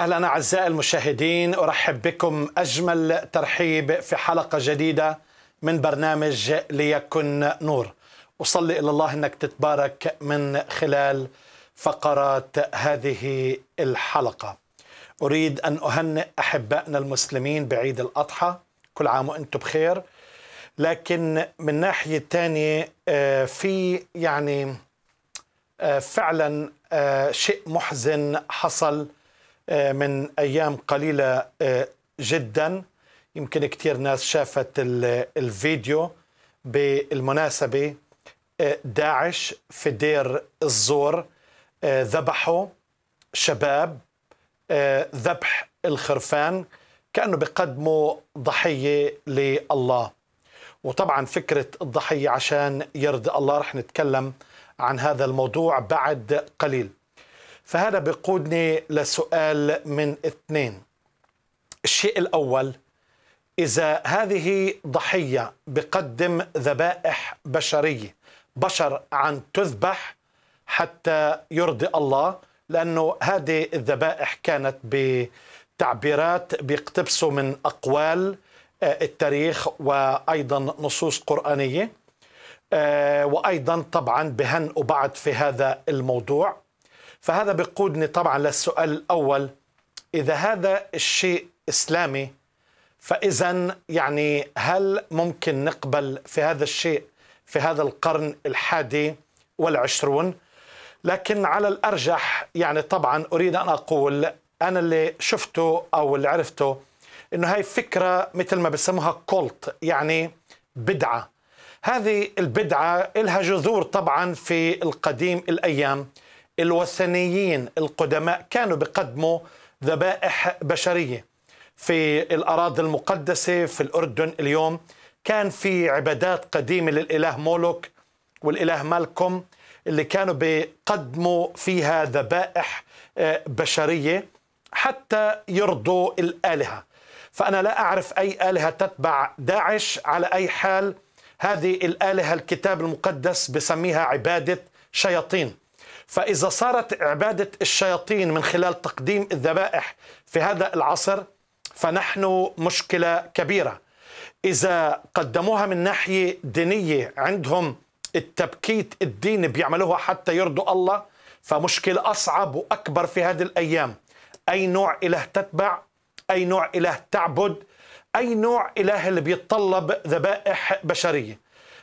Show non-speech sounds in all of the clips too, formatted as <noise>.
اهلا اعزائي المشاهدين ارحب بكم اجمل ترحيب في حلقه جديده من برنامج ليكن نور اصلي الى الله انك تتبارك من خلال فقرات هذه الحلقه اريد ان اهنئ احبائنا المسلمين بعيد الاضحى كل عام وانتم بخير لكن من ناحيه ثانيه آه، في يعني آه، فعلا آه، شيء محزن حصل آه، من ايام قليله آه، جدا يمكن كثير ناس شافت الفيديو بالمناسبه آه، داعش في دير الزور ذبحوا شباب ذبح الخرفان كانه بيقدموا ضحيه لله وطبعا فكره الضحيه عشان يرضي الله رح نتكلم عن هذا الموضوع بعد قليل فهذا بقودني لسؤال من اثنين الشيء الأول إذا هذه ضحية بقدم ذبائح بشرية بشر عن تذبح حتى يرضي الله لأنه هذه الذبائح كانت بتعبيرات بيقتبسوا من أقوال آه، التاريخ وأيضا نصوص قرآنية آه، وأيضا طبعا بهنئوا بعض في هذا الموضوع فهذا بقودني طبعا للسؤال الأول إذا هذا الشيء إسلامي فإذا يعني هل ممكن نقبل في هذا الشيء في هذا القرن الحادي والعشرون لكن على الأرجح يعني طبعا أريد أن أقول أنا اللي شفته أو اللي عرفته أنه هاي فكرة مثل ما بسموها كولت يعني بدعة هذه البدعة إلها جذور طبعا في القديم الأيام الوثنيين القدماء كانوا بقدموا ذبائح بشريه في الاراضي المقدسه في الاردن اليوم كان في عبادات قديمه للاله مولوك والاله مالكم اللي كانوا بيقدموا فيها ذبائح آه، بشريه حتى يرضوا الالهه فانا لا اعرف اي الهه تتبع داعش على اي حال هذه الالهه الكتاب المقدس بسميها عباده شياطين فإذا صارت عبادة الشياطين من خلال تقديم الذبائح في هذا العصر فنحن مشكلة كبيرة إذا قدموها من ناحية دينية عندهم التبكيت الديني بيعملوها حتى يرضوا الله فمشكلة أصعب وأكبر في هذه الأيام أي نوع إله تتبع أي نوع إله تعبد أي نوع إله اللي بيتطلب ذبائح بشرية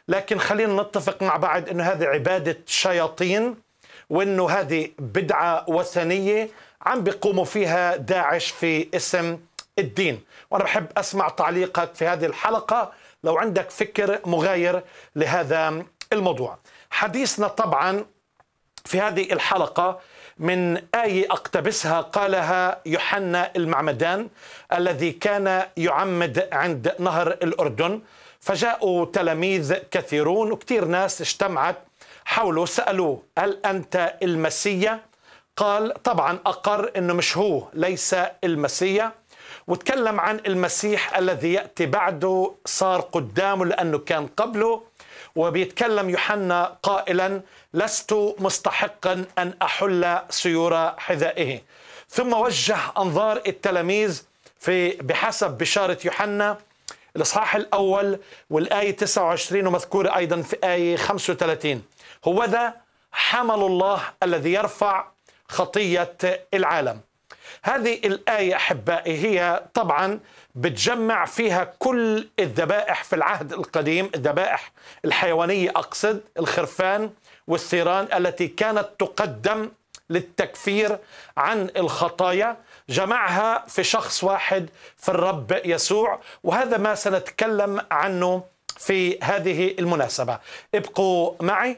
لكن خلينا نتفق مع بعض أن هذه عبادة شياطين وانه هذه بدعه وثنيه عم بيقوموا فيها داعش في اسم الدين وانا بحب اسمع تعليقك في هذه الحلقه لو عندك فكر مغاير لهذا الموضوع حديثنا طبعا في هذه الحلقه من آية أقتبسها قالها يوحنا المعمدان الذي كان يعمد عند نهر الأردن فجاءوا تلاميذ كثيرون وكثير ناس اجتمعت حوله سألوه هل أنت المسيا؟ قال طبعا أقر أنه مش هو ليس المسيا وتكلم عن المسيح الذي يأتي بعده صار قدامه لأنه كان قبله وبيتكلم يوحنا قائلا لست مستحقا أن أحل سيور حذائه ثم وجه أنظار التلاميذ في بحسب بشارة يوحنا الإصحاح الأول والآية 29 ومذكورة أيضا في آية 35 هو ذا حمل الله الذي يرفع خطية العالم هذه الآية أحبائي هي طبعا بتجمع فيها كل الذبائح في العهد القديم الذبائح الحيوانية أقصد الخرفان والثيران التي كانت تقدم للتكفير عن الخطايا جمعها في شخص واحد في الرب يسوع وهذا ما سنتكلم عنه في هذه المناسبة ابقوا معي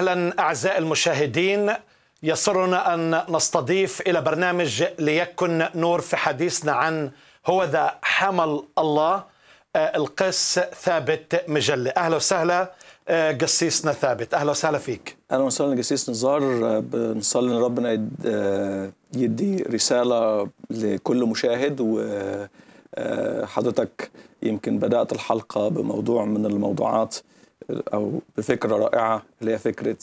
اهلا اعزائي المشاهدين يسرنا ان نستضيف الى برنامج ليكن نور في حديثنا عن هو ذا حمل الله آه، القس ثابت مجلة أهلا وسهلا آه، قسيسنا ثابت أهلا وسهلا فيك أهلا وسهلا قسيس نزار آه، بنصلي إن ربنا يدي رسالة لكل مشاهد وحضرتك يمكن بدأت الحلقة بموضوع من الموضوعات او بفكره رائعه اللي هي فكره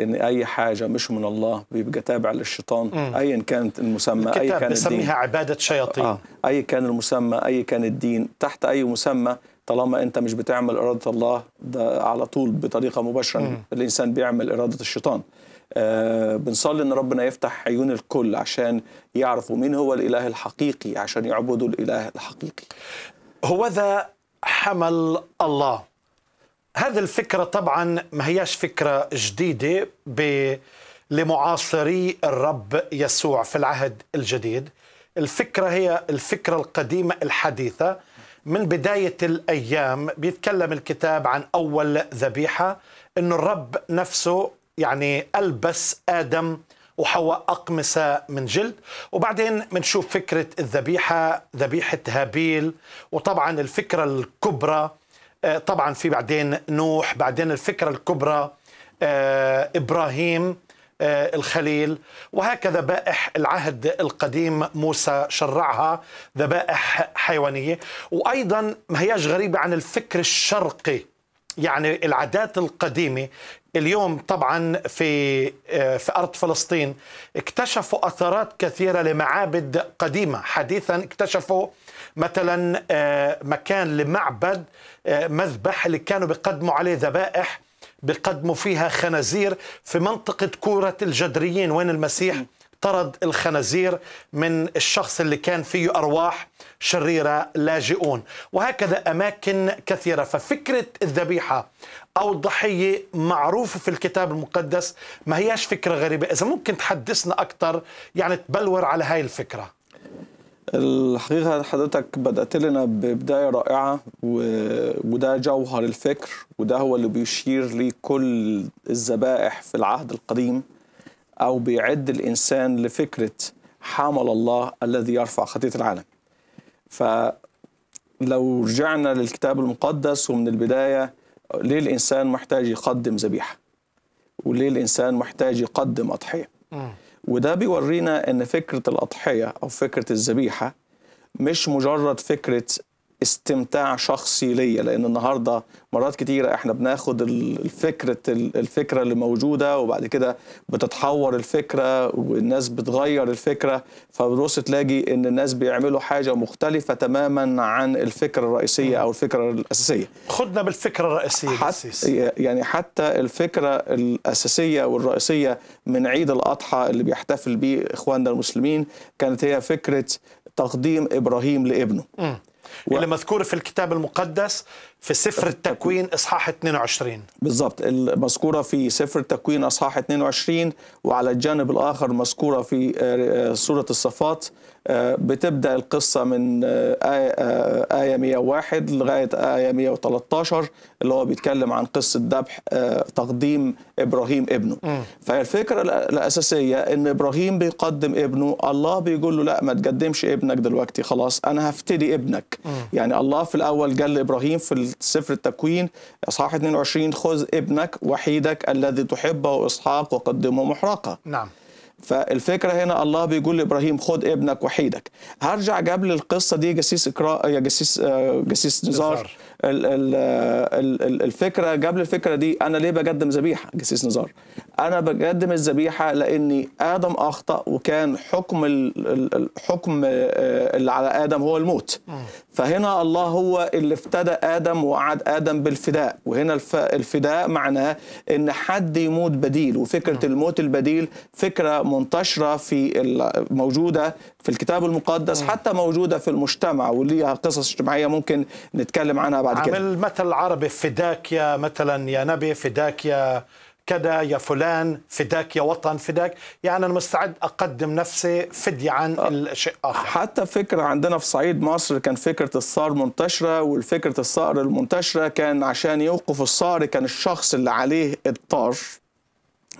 ان اي حاجه مش من الله بيبقى تابع للشيطان ايا كانت المسمى اي كان بسميها عباده شياطين آه. اي كان المسمى اي كان الدين تحت اي مسمى طالما انت مش بتعمل اراده الله ده على طول بطريقه مباشره الانسان بيعمل اراده الشيطان آه بنصلي ان ربنا يفتح عيون الكل عشان يعرفوا مين هو الاله الحقيقي عشان يعبدوا الاله الحقيقي هو ذا حمل الله هذه الفكرة طبعا ما هياش فكرة جديدة ب... لمعاصري الرب يسوع في العهد الجديد الفكرة هي الفكرة القديمة الحديثة من بداية الأيام بيتكلم الكتاب عن أول ذبيحة أن الرب نفسه يعني ألبس آدم وحواء أقمصة من جلد وبعدين بنشوف فكرة الذبيحة ذبيحة هابيل وطبعا الفكرة الكبرى آه، طبعا في بعدين نوح بعدين الفكرة الكبرى آه، إبراهيم آه، الخليل وهكذا ذبائح العهد القديم موسى شرعها ذبائح حيوانية وأيضا ما هياش غريبة عن الفكر الشرقي يعني العادات القديمة اليوم طبعا في آه، في ارض فلسطين اكتشفوا اثارات كثيره لمعابد قديمه حديثا اكتشفوا مثلا آه، مكان لمعبد آه، مذبح اللي كانوا بيقدموا عليه ذبائح بيقدموا فيها خنازير في منطقه كوره الجدريين وين المسيح طرد الخنازير من الشخص اللي كان فيه أرواح شريرة لاجئون وهكذا أماكن كثيرة ففكرة الذبيحة أو الضحية معروفة في الكتاب المقدس ما هياش فكرة غريبة إذا ممكن تحدثنا أكثر يعني تبلور على هاي الفكرة الحقيقة حضرتك بدأت لنا ببداية رائعة وده جوهر الفكر وده هو اللي بيشير لكل الذبائح في العهد القديم أو بيعد الإنسان لفكرة حمل الله الذي يرفع خطية العالم فلو رجعنا للكتاب المقدس ومن البداية ليه الانسان محتاج يقدم ذبيحه وليه الانسان محتاج يقدم اضحيه وده بيورينا ان فكره الاضحيه او فكره الذبيحه مش مجرد فكره استمتاع شخصي ليا لان النهارده مرات كتيره احنا بناخد الفكره الفكره اللي موجوده وبعد كده بتتحور الفكره والناس بتغير الفكره فبتبص تلاقي ان الناس بيعملوا حاجه مختلفه تماما عن الفكره الرئيسيه او الفكره الاساسيه خدنا بالفكره الرئيسيه حت يعني حتى الفكره الاساسيه والرئيسيه من عيد الاضحى اللي بيحتفل بيه اخواننا المسلمين كانت هي فكره تقديم ابراهيم لابنه م. و... اللي مذكور في الكتاب المقدس في سفر التكوين اصحاح 22 بالضبط المذكوره في سفر التكوين اصحاح 22 وعلى الجانب الاخر مذكوره في آه، سوره الصفات آه، بتبدا القصه من آه، ايه ايه 101 لغايه ايه 113 اللي هو بيتكلم عن قصه ذبح تقديم ابراهيم ابنه فالفكره الاساسيه ان ابراهيم بيقدم ابنه الله بيقول له لا ما تقدمش ابنك دلوقتي خلاص انا هفتدي ابنك يعني الله في الاول قال لابراهيم في سفر التكوين اصحاح 22 خذ ابنك وحيدك الذي تحبه اسحاق وقدمه محرقه نعم فالفكره هنا الله بيقول لابراهيم خد ابنك وحيدك هرجع قبل القصه دي جسيس اقرا يا جسيس جسيس آه، نزار الفكره جاب لي الفكره دي انا ليه بقدم ذبيحه جسيس نزار انا بقدم الذبيحه لاني ادم اخطا وكان حكم الحكم آه، اللي على ادم هو الموت فهنا الله هو اللي افتدى ادم ووعد ادم بالفداء وهنا الفداء معناه ان حد يموت بديل وفكره الموت البديل فكره منتشره في موجوده في الكتاب المقدس حتى موجودة في المجتمع وليها قصص اجتماعية ممكن نتكلم عنها بعد كده عمل مثل عربي فداك يا مثلا يا نبي فداك يا كذا يا فلان فداك يا وطن فداك يعني أنا مستعد أقدم نفسي فدية عن آه. الشيء آخر حتى فكرة عندنا في صعيد مصر كان فكرة الصار منتشرة والفكرة الصار المنتشرة كان عشان يوقف الصار كان الشخص اللي عليه الطار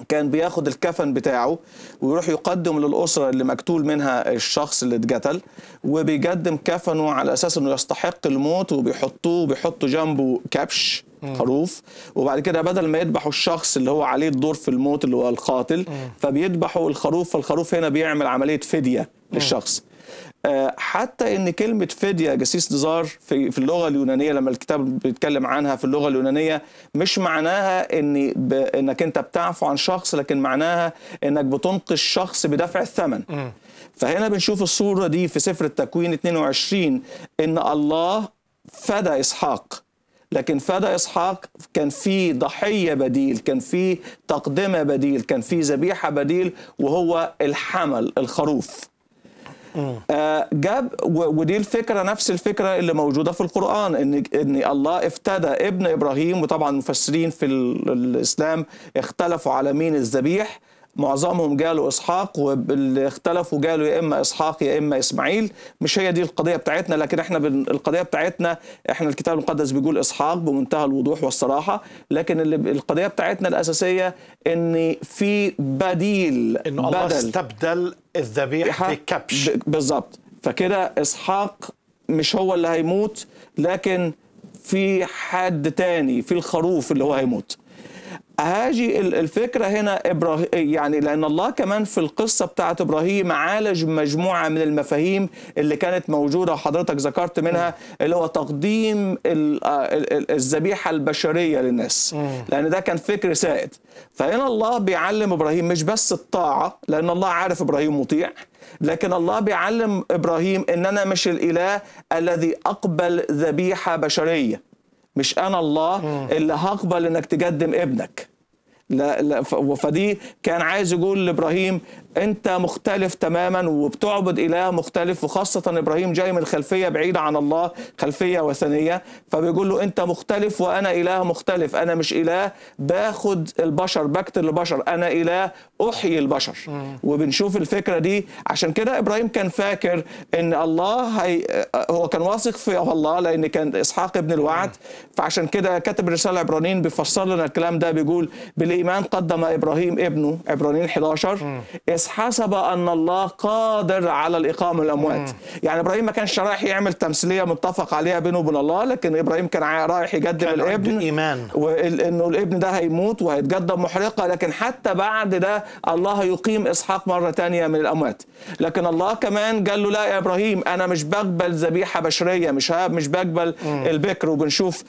كان بياخد الكفن بتاعه ويروح يقدم للأسرة اللي مقتول منها الشخص اللي اتقتل وبيقدم كفنه على أساس أنه يستحق الموت وبيحطوه وبيحطوا جنبه كبش خروف وبعد كده بدل ما يذبحوا الشخص اللي هو عليه الدور في الموت اللي هو القاتل فبيذبحوا الخروف فالخروف هنا بيعمل عملية فدية للشخص آه، حتى ان كلمه فديه جسيس نزار في, في اللغه اليونانيه لما الكتاب بيتكلم عنها في اللغه اليونانيه مش معناها ان ب... انك انت بتعفو عن شخص لكن معناها انك بتنقذ شخص بدفع الثمن فهنا بنشوف الصوره دي في سفر التكوين 22 ان الله فدى اسحاق لكن فدى اسحاق كان في ضحيه بديل كان في تقدمه بديل كان في ذبيحه بديل وهو الحمل الخروف آه، جاب ودي الفكره نفس الفكره اللي موجوده في القران ان ان الله افتدى ابن ابراهيم وطبعا المفسرين في الاسلام اختلفوا على مين الذبيح معظمهم جاله إسحاق واللي اختلفوا جاله يا إما إسحاق يا إما إسماعيل مش هي دي القضية بتاعتنا لكن إحنا بن... القضية بتاعتنا إحنا الكتاب المقدس بيقول إسحاق بمنتهى الوضوح والصراحة لكن اللي... القضية بتاعتنا الأساسية إن في بديل إن الله بدل. استبدل الذبيحة بكبش بالظبط فكده إسحاق مش هو اللي هيموت لكن في حد تاني في الخروف اللي هو هيموت هاجي الفكرة هنا إبراهيم يعني لأن الله كمان في القصة بتاعة إبراهيم عالج مجموعة من المفاهيم اللي كانت موجودة وحضرتك ذكرت منها اللي هو تقديم الذبيحة البشرية للناس لأن ده كان فكر سائد فهنا الله بيعلم إبراهيم مش بس الطاعة لأن الله عارف إبراهيم مطيع لكن الله بيعلم إبراهيم إن أنا مش الإله الذي أقبل ذبيحة بشرية مش انا الله اللي هقبل انك تقدم ابنك لا لا فدي كان عايز يقول لابراهيم انت مختلف تماما وبتعبد اله مختلف وخاصه ابراهيم جاي من خلفيه بعيده عن الله خلفيه وثنيه فبيقول له انت مختلف وانا اله مختلف انا مش اله باخد البشر بقتل البشر انا اله احيي البشر وبنشوف الفكره دي عشان كده ابراهيم كان فاكر ان الله هي هو كان واثق في الله لان كان اسحاق ابن الوعد فعشان كده كاتب الرساله عبرانيين بيفسر لنا الكلام ده بيقول بلي الايمان قدم إبراهيم ابنه عبرانيين 11 إذ حسب أن الله قادر على الإقامة من الأموات يعني إبراهيم ما كانش رايح يعمل تمثيلية متفق عليها بينه وبين الله لكن إبراهيم كان رايح يقدم الابن إيمان وإنه الابن ده هيموت وهيتقدم محرقة لكن حتى بعد ده الله يقيم إسحاق مرة تانية من الأموات لكن الله كمان قال له لا يا إبراهيم أنا مش بقبل ذبيحة بشرية مش مش بقبل البكر وبنشوف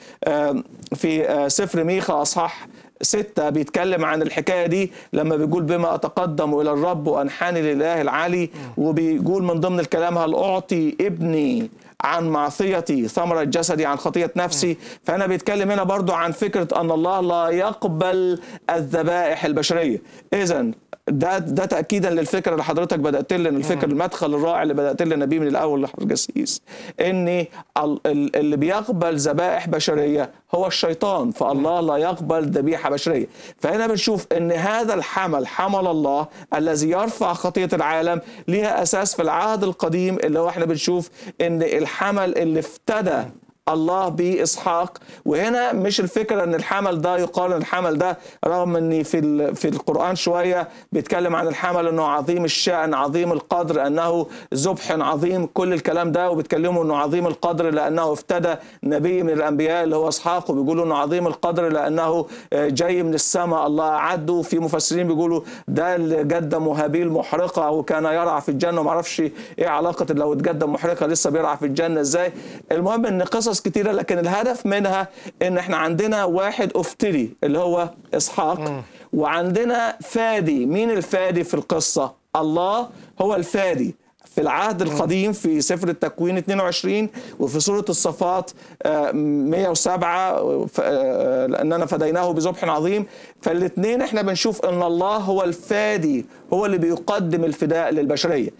في آه، سفر ميخا أصحاح ستة بيتكلم عن الحكاية دي لما بيقول بما أتقدم إلى الرب وأنحني لله العلي وبيقول من ضمن الكلام هل أعطي ابني عن معصيتي ثمرة جسدي عن خطية نفسي فأنا بيتكلم هنا برضو عن فكرة أن الله لا يقبل الذبائح البشرية إذا ده ده تاكيدا للفكره اللي حضرتك بدات لنا الفكر آه. المدخل الرائع اللي بدات لنا بيه من الاول لحضرتك جسيس ان اللي بيقبل ذبائح بشريه هو الشيطان فالله آه. لا يقبل ذبيحه بشريه فهنا بنشوف ان هذا الحمل حمل الله الذي يرفع خطيه العالم ليها اساس في العهد القديم اللي هو احنا بنشوف ان الحمل اللي افتدى الله باسحاق وهنا مش الفكره ان الحمل ده يقال ان الحمل ده رغم ان في في القران شويه بيتكلم عن الحمل انه عظيم الشان عظيم القدر انه ذبح عظيم كل الكلام ده وبيتكلموا انه عظيم القدر لانه افتدى نبي من الانبياء اللي هو اسحاق وبيقولوا انه عظيم القدر لانه آه، جاي من السماء الله عده في مفسرين بيقولوا ده اللي قدم هابيل محرقه وكان يرعى في الجنه وما اعرفش ايه علاقه لو اتقدم محرقه لسه بيرعى في الجنه ازاي المهم ان قصص قصص كتيرة لكن الهدف منها ان احنا عندنا واحد افتري اللي هو اسحاق وعندنا فادي مين الفادي في القصة الله هو الفادي في العهد القديم في سفر التكوين 22 وفي سورة الصفات 107 آه، آه، لأننا فديناه بذبح عظيم فالاثنين احنا بنشوف أن الله هو الفادي هو اللي بيقدم الفداء للبشرية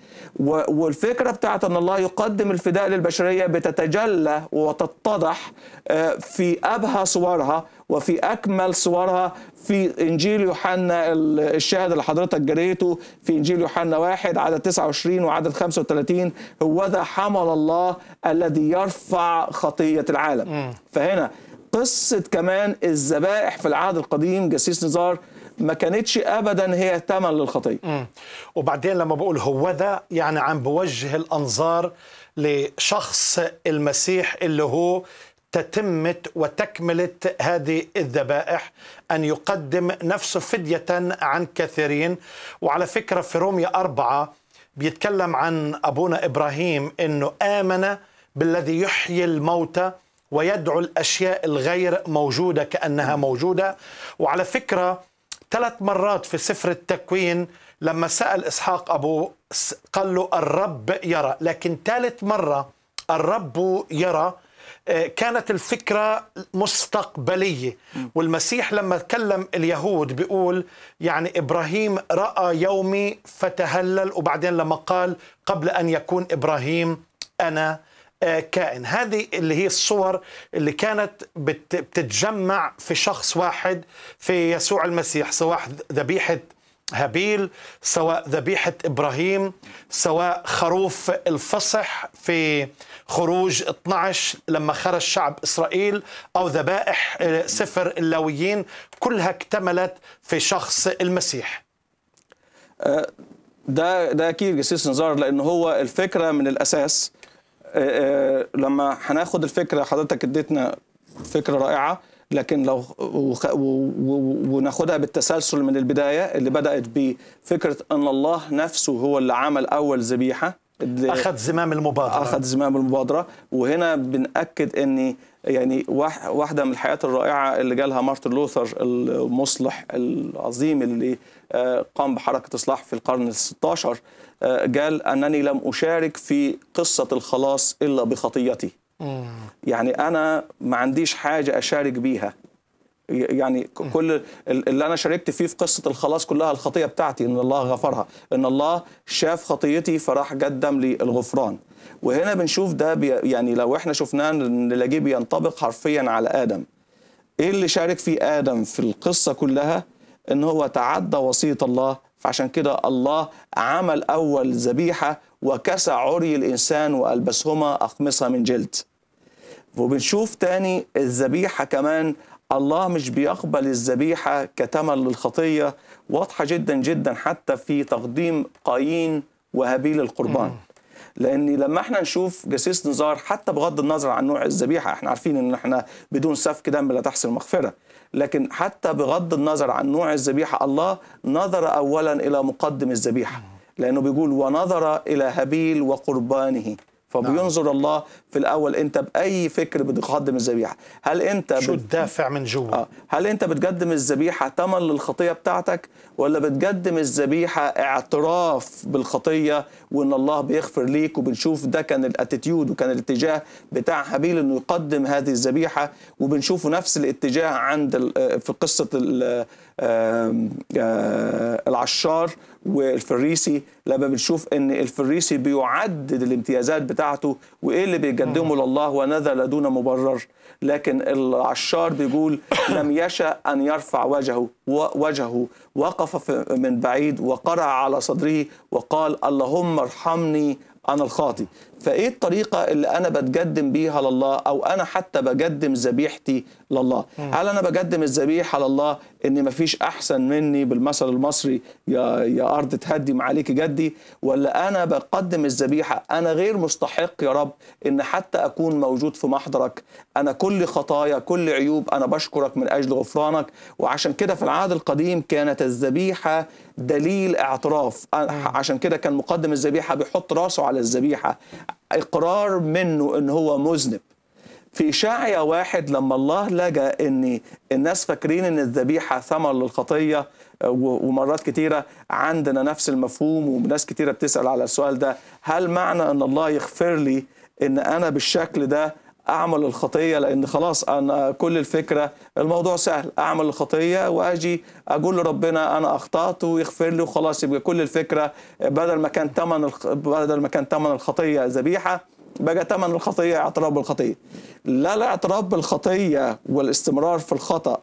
والفكرة بتاعت أن الله يقدم الفداء للبشرية بتتجلى وتتضح آه، في أبهى صورها وفي أكمل صورها في إنجيل يوحنا الشاهد اللي حضرتك جريته في إنجيل يوحنا واحد عدد 29 وعدد 35 هو ذا حمل الله الذي يرفع خطية العالم فهنا قصة كمان الذبائح في العهد القديم جسيس نزار ما كانتش ابدا هي ثمن للخطيه. وبعدين لما بقول هو ذا يعني عم بوجه الانظار لشخص المسيح اللي هو تتمة وتكملة هذه الذبائح أن يقدم نفسه فدية عن كثيرين وعلى فكرة في رومية أربعة بيتكلم عن أبونا إبراهيم أنه آمن بالذي يحيي الموتى ويدعو الأشياء الغير موجودة كأنها موجودة وعلى فكرة ثلاث مرات في سفر التكوين لما سأل إسحاق أبوه قال له الرب يرى لكن ثالث مرة الرب يرى آه، كانت الفكرة مستقبلية والمسيح لما تكلم اليهود بيقول يعني إبراهيم رأى يومي فتهلل وبعدين لما قال قبل أن يكون إبراهيم أنا آه، كائن هذه اللي هي الصور اللي كانت بتتجمع في شخص واحد في يسوع المسيح سواء ذبيحة هابيل سواء ذبيحة إبراهيم سواء خروف الفصح في خروج 12 لما خرج شعب إسرائيل أو ذبائح آه، سفر اللاويين كلها اكتملت في شخص المسيح آه، ده ده اكيد جسيس نزار لان هو الفكره من الاساس آه، لما هناخد الفكره حضرتك اديتنا فكره رائعه لكن لو وناخدها بالتسلسل من البدايه اللي بدات بفكره ان الله نفسه هو اللي عمل اول ذبيحه اخذ زمام المبادره اخذ زمام المبادره وهنا بناكد ان يعني واحده من الحياة الرائعه اللي جالها مارتن لوثر المصلح العظيم اللي آه، قام بحركه اصلاح في القرن ال16 آه، قال انني لم اشارك في قصه الخلاص الا بخطيتي يعني انا ما عنديش حاجه اشارك بيها يعني كل اللي انا شاركت فيه في قصه الخلاص كلها الخطيه بتاعتي ان الله غفرها ان الله شاف خطيتي فراح قدم لي الغفران وهنا بنشوف ده يعني لو احنا شفناه ان لاجيب بينطبق حرفيا على ادم ايه اللي شارك فيه ادم في القصه كلها ان هو تعدى وصيه الله فعشان كده الله عمل اول ذبيحه وكسى عري الانسان والبسهما اقمصه من جلد وبنشوف تاني الذبيحة كمان الله مش بيقبل الذبيحة كتمل للخطية واضحة جدا جدا حتى في تقديم قايين وهابيل القربان لان لما احنا نشوف جسيس نزار حتى بغض النظر عن نوع الذبيحه احنا عارفين ان احنا بدون سفك دم لا تحصل مغفره لكن حتى بغض النظر عن نوع الذبيحه الله نظر اولا الى مقدم الذبيحه لانه بيقول ونظر الى هابيل وقربانه فبينظر نعم. الله في الاول انت باي فكر بتقدم الذبيحه هل انت شو بت... الدافع من جوا آه. هل انت بتقدم الذبيحه ثمن للخطيه بتاعتك ولا بتقدم الذبيحه اعتراف بالخطيه وان الله بيغفر ليك وبنشوف ده كان الاتيتيود وكان الاتجاه بتاع هابيل انه يقدم هذه الذبيحه وبنشوفه نفس الاتجاه عند آه، في قصه آه، آه، العشار والفريسي لما بنشوف ان الفريسي بيعدد الامتيازات بتاعته وايه اللي بيقدمه لله ونذل دون مبرر لكن العشار بيقول <coughs> لم يشا ان يرفع وجهه وجهه وقف من بعيد وقرع على صدره وقال اللهم ارحمني انا الخاطي فايه الطريقه اللي انا بتقدم بيها لله او انا حتى بقدم ذبيحتي لله هل انا بقدم الذبيحه لله ان مفيش احسن مني بالمثل المصري يا يا ارض تهدي عليك جدي ولا انا بقدم الذبيحه انا غير مستحق يا رب ان حتى اكون موجود في محضرك انا كل خطايا كل عيوب انا بشكرك من اجل غفرانك وعشان كده في العهد القديم كانت الذبيحه دليل اعتراف عشان كده كان مقدم الذبيحه بيحط راسه على الذبيحه اقرار منه ان هو مذنب في إشاعية واحد لما الله لجأ إن الناس فاكرين إن الذبيحة ثمن للخطية ومرات كتيرة عندنا نفس المفهوم وناس كتيرة بتسأل على السؤال ده هل معنى أن الله يغفر لي إن أنا بالشكل ده اعمل الخطيه لان خلاص انا كل الفكره الموضوع سهل اعمل الخطيه واجي اقول لربنا انا اخطات ويغفر لي وخلاص يبقى كل الفكره بدل ما كان ثمن بدل ما كان ثمن الخطيه ذبيحه بقى ثمن الخطيه اعتراف بالخطيه لا الاعتراف بالخطيه والاستمرار في الخطا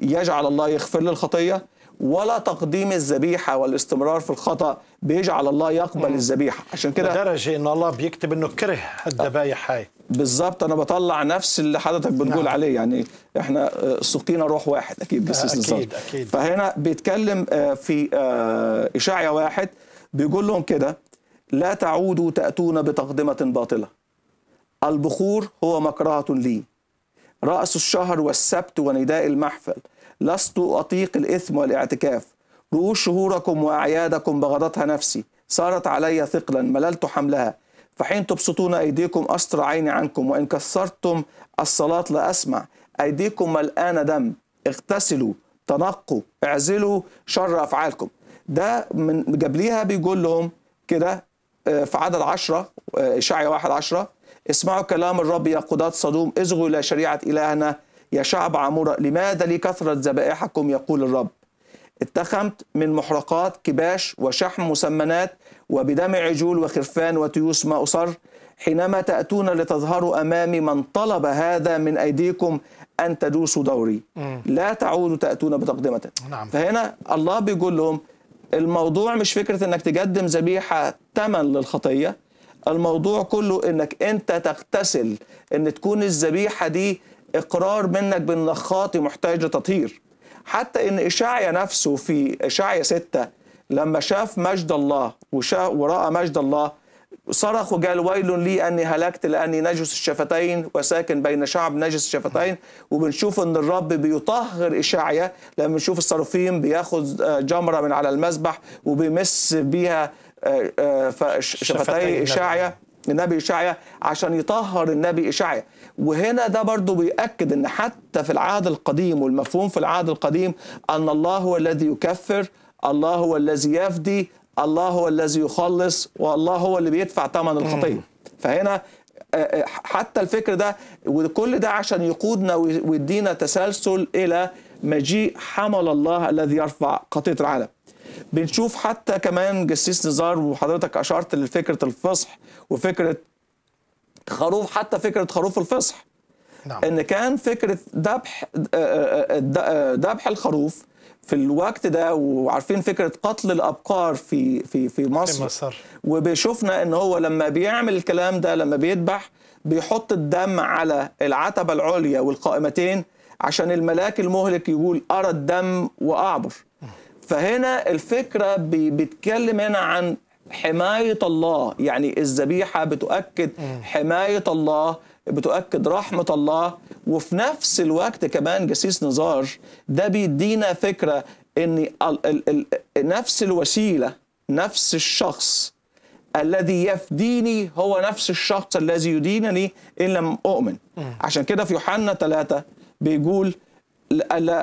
يجعل الله يغفر لي الخطيه ولا تقديم الذبيحة والاستمرار في الخطأ بيجعل الله يقبل الذبيحة عشان كده لدرجة إن الله بيكتب إنه كره الذبايح هاي بالظبط أنا بطلع نفس اللي حضرتك بتقول نعم. عليه يعني إحنا آه، سقينا روح واحد أكيد بس أكيد أكيد فهنا بيتكلم آه، في آه، إشاعية واحد بيقول لهم كده لا تعودوا تأتون بتقدمة باطلة البخور هو مكرهة لي رأس الشهر والسبت ونداء المحفل لست أطيق الإثم والاعتكاف رؤوس شهوركم وأعيادكم بغضتها نفسي صارت علي ثقلا مللت حملها فحين تبسطون أيديكم أستر عيني عنكم وإن كسرتم الصلاة لا أسمع أيديكم الآن دم اغتسلوا تنقوا اعزلوا شر أفعالكم ده من جابليها بيقول لهم كده آه، في عدد عشرة آه، إشاعية واحد عشرة اسمعوا كلام الرب يا قضاة صدوم اصغوا إلى شريعة إلهنا يا شعب عمورة لماذا لكثرة ذبائحكم يقول الرب اتخمت من محرقات كباش وشحم مسمنات وبدم عجول وخرفان وتيوس ما أصر حينما تأتون لتظهروا أمامي من طلب هذا من أيديكم أن تدوسوا دوري لا تعودوا تأتون بتقدمة نعم. فهنا الله بيقول لهم الموضوع مش فكرة أنك تقدم ذبيحة تمن للخطية الموضوع كله أنك أنت تغتسل أن تكون الذبيحة دي اقرار منك بان خاطي محتاج لتطهير حتى ان اشعيا نفسه في اشعيا ستة لما شاف مجد الله وشاف وراى مجد الله صرخ وقال ويل لي اني هلكت لاني نجس الشفتين وساكن بين شعب نجس الشفتين وبنشوف ان الرب بيطهر اشعيا لما بنشوف الصرافيم بياخذ آه، جمره من على المذبح وبيمس بيها آه، آه، شفتي اشعيا النبي إشعيا عشان يطهر النبي إشعيا وهنا ده برضو بيأكد أن حتى في العهد القديم والمفهوم في العهد القديم أن الله هو الذي يكفر الله هو الذي يفدي الله هو الذي يخلص والله هو اللي بيدفع ثمن الخطية فهنا آه، آه، حتى الفكر ده وكل ده عشان يقودنا ويدينا تسلسل إلى مجيء حمل الله الذي يرفع خطية العالم بنشوف حتى كمان جسيس نزار وحضرتك اشرت لفكره الفصح وفكره خروف حتى فكره خروف الفصح نعم. ان كان فكره ذبح آه، آه، آه، ذبح الخروف في الوقت ده وعارفين فكره قتل الابقار في في في مصر, في مصر. وبيشوفنا ان هو لما بيعمل الكلام ده لما بيذبح بيحط الدم على العتبه العليا والقائمتين عشان الملاك المهلك يقول ارى الدم واعبر فهنا الفكرة بيتكلم هنا عن حماية الله يعني الذبيحة بتؤكد حماية الله بتؤكد رحمة الله وفي نفس الوقت كمان جسيس نزار ده بيدينا فكرة ان نفس الوسيلة نفس الشخص الذي يفديني هو نفس الشخص الذي يدينني إن لم أؤمن عشان كده في يوحنا 3 بيقول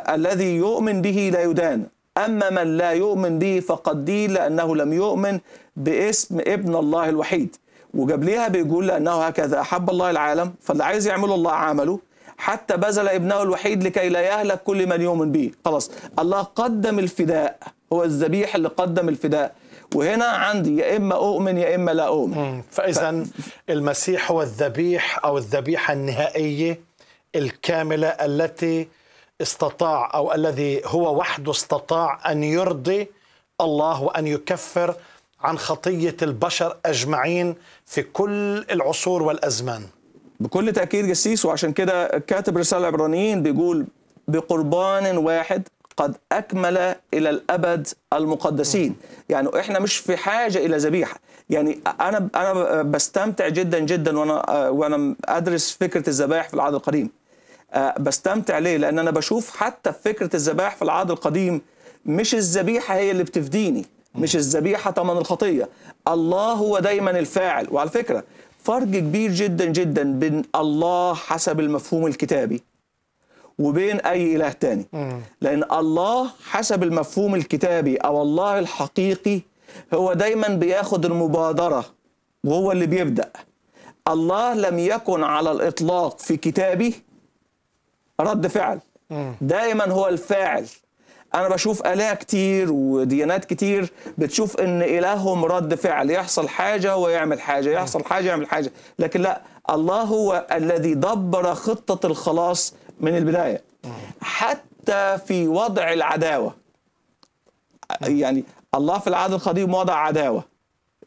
الذي يؤمن به لا يدان أما من لا يؤمن به فقد دين لأنه لم يؤمن باسم ابن الله الوحيد وجاب ليها بيقول لأنه هكذا أحب الله العالم فاللي عايز يعمله الله عمله حتى بذل ابنه الوحيد لكي لا يهلك كل من يؤمن به خلاص الله قدم الفداء هو الذبيح اللي قدم الفداء وهنا عندي يا اما اؤمن يا اما لا اؤمن فاذا ف... المسيح هو الذبيح او الذبيحه النهائيه الكامله التي استطاع او الذي هو وحده استطاع ان يرضي الله وان يكفر عن خطيه البشر اجمعين في كل العصور والازمان. بكل تاكيد جسيس وعشان كده كاتب رساله عبرانيين بيقول بقربان واحد قد اكمل الى الابد المقدسين، يعني احنا مش في حاجه الى ذبيحه، يعني انا انا بستمتع جدا جدا وانا وانا ادرس فكره الذبائح في العهد القديم. آه، بستمتع ليه لان انا بشوف حتى في فكره الذبائح في العهد القديم مش الذبيحه هي اللي بتفديني مش الذبيحه ثمن الخطيه الله هو دايما الفاعل وعلى فكره فرق كبير جدا جدا بين الله حسب المفهوم الكتابي وبين اي اله تاني لان الله حسب المفهوم الكتابي او الله الحقيقي هو دايما بياخد المبادره وهو اللي بيبدا الله لم يكن على الاطلاق في كتابه رد فعل دائما هو الفاعل انا بشوف اله كتير وديانات كتير بتشوف ان الههم رد فعل يحصل حاجه ويعمل حاجه يحصل حاجه يعمل حاجه لكن لا الله هو الذي دبر خطه الخلاص من البدايه حتى في وضع العداوه يعني الله في العهد القديم وضع عداوه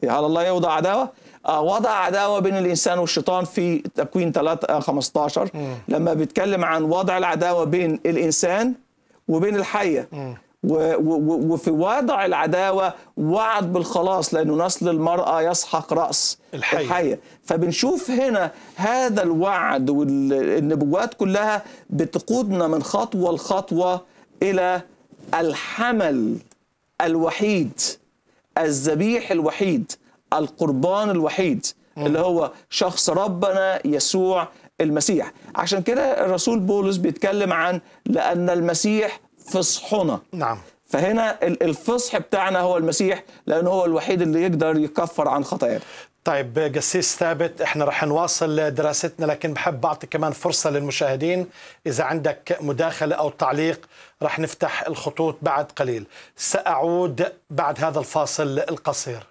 يعني هل الله يوضع عداوه آه، وضع عداوه بين الانسان والشيطان في تكوين 3 15 آه، لما بيتكلم عن وضع العداوه بين الانسان وبين الحيه وفي وضع العداوة وعد بالخلاص لأنه نسل المرأة يسحق رأس الحية, الحية. فبنشوف هنا هذا الوعد والنبوات كلها بتقودنا من خطوة لخطوة إلى الحمل الوحيد الذبيح الوحيد القربان الوحيد اللي هو شخص ربنا يسوع المسيح عشان كده الرسول بولس بيتكلم عن لأن المسيح فصحنا نعم فهنا الفصح بتاعنا هو المسيح لأنه هو الوحيد اللي يقدر يكفر عن خطايانا طيب قسيس ثابت احنا رح نواصل دراستنا لكن بحب اعطي كمان فرصه للمشاهدين اذا عندك مداخله او تعليق رح نفتح الخطوط بعد قليل ساعود بعد هذا الفاصل القصير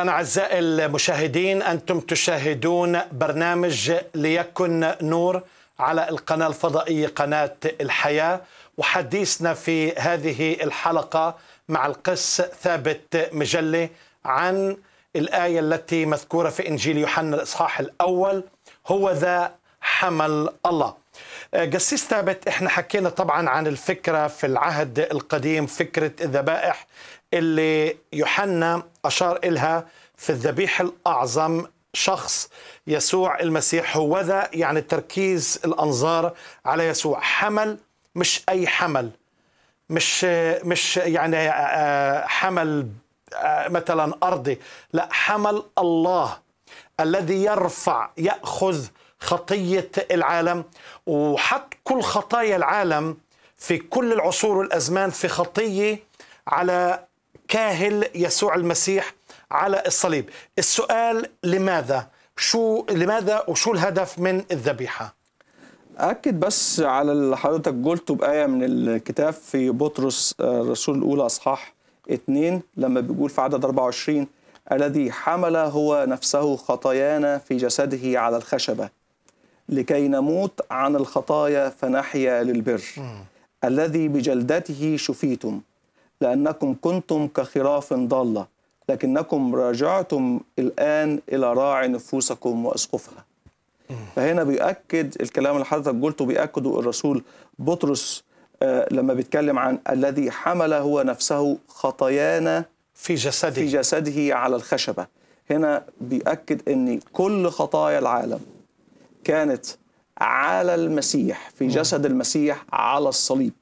اهلا اعزائي المشاهدين انتم تشاهدون برنامج ليكن نور على القناه الفضائيه قناه الحياه وحديثنا في هذه الحلقه مع القس ثابت مجلة عن الايه التي مذكوره في انجيل يوحنا الاصحاح الاول هو ذا حمل الله آه، قسيس ثابت احنا حكينا طبعا عن الفكره في العهد القديم فكره الذبائح اللي يوحنا أشار إلها في الذبيح الأعظم شخص يسوع المسيح هو ذا يعني تركيز الأنظار على يسوع حمل مش أي حمل مش مش يعني آه، آه، حمل آه، مثلا أرضي لا حمل الله الذي يرفع يأخذ خطية العالم وحط كل خطايا العالم في كل العصور والأزمان في خطية على كاهل يسوع المسيح على الصليب السؤال لماذا شو لماذا وشو الهدف من الذبيحه أكد بس على اللي حضرتك قلته بآية من الكتاب في بطرس آه، الرسول الأولى أصحاح 2 لما بيقول في عدد 24 الذي حمل هو نفسه خطايانا في جسده على الخشبة لكي نموت عن الخطايا فنحيا للبر الذي بجلدته شفيتم لأنكم كنتم كخراف ضالة لكنكم راجعتم الآن إلى راعي نفوسكم وأسقفها فهنا بيؤكد الكلام اللي حضرتك قلته بيأكده الرسول بطرس آه، لما بيتكلم عن الذي حمل هو نفسه خطايانا في جسده في جسده على الخشبة هنا بيأكد أن كل خطايا العالم كانت على المسيح في جسد المسيح على الصليب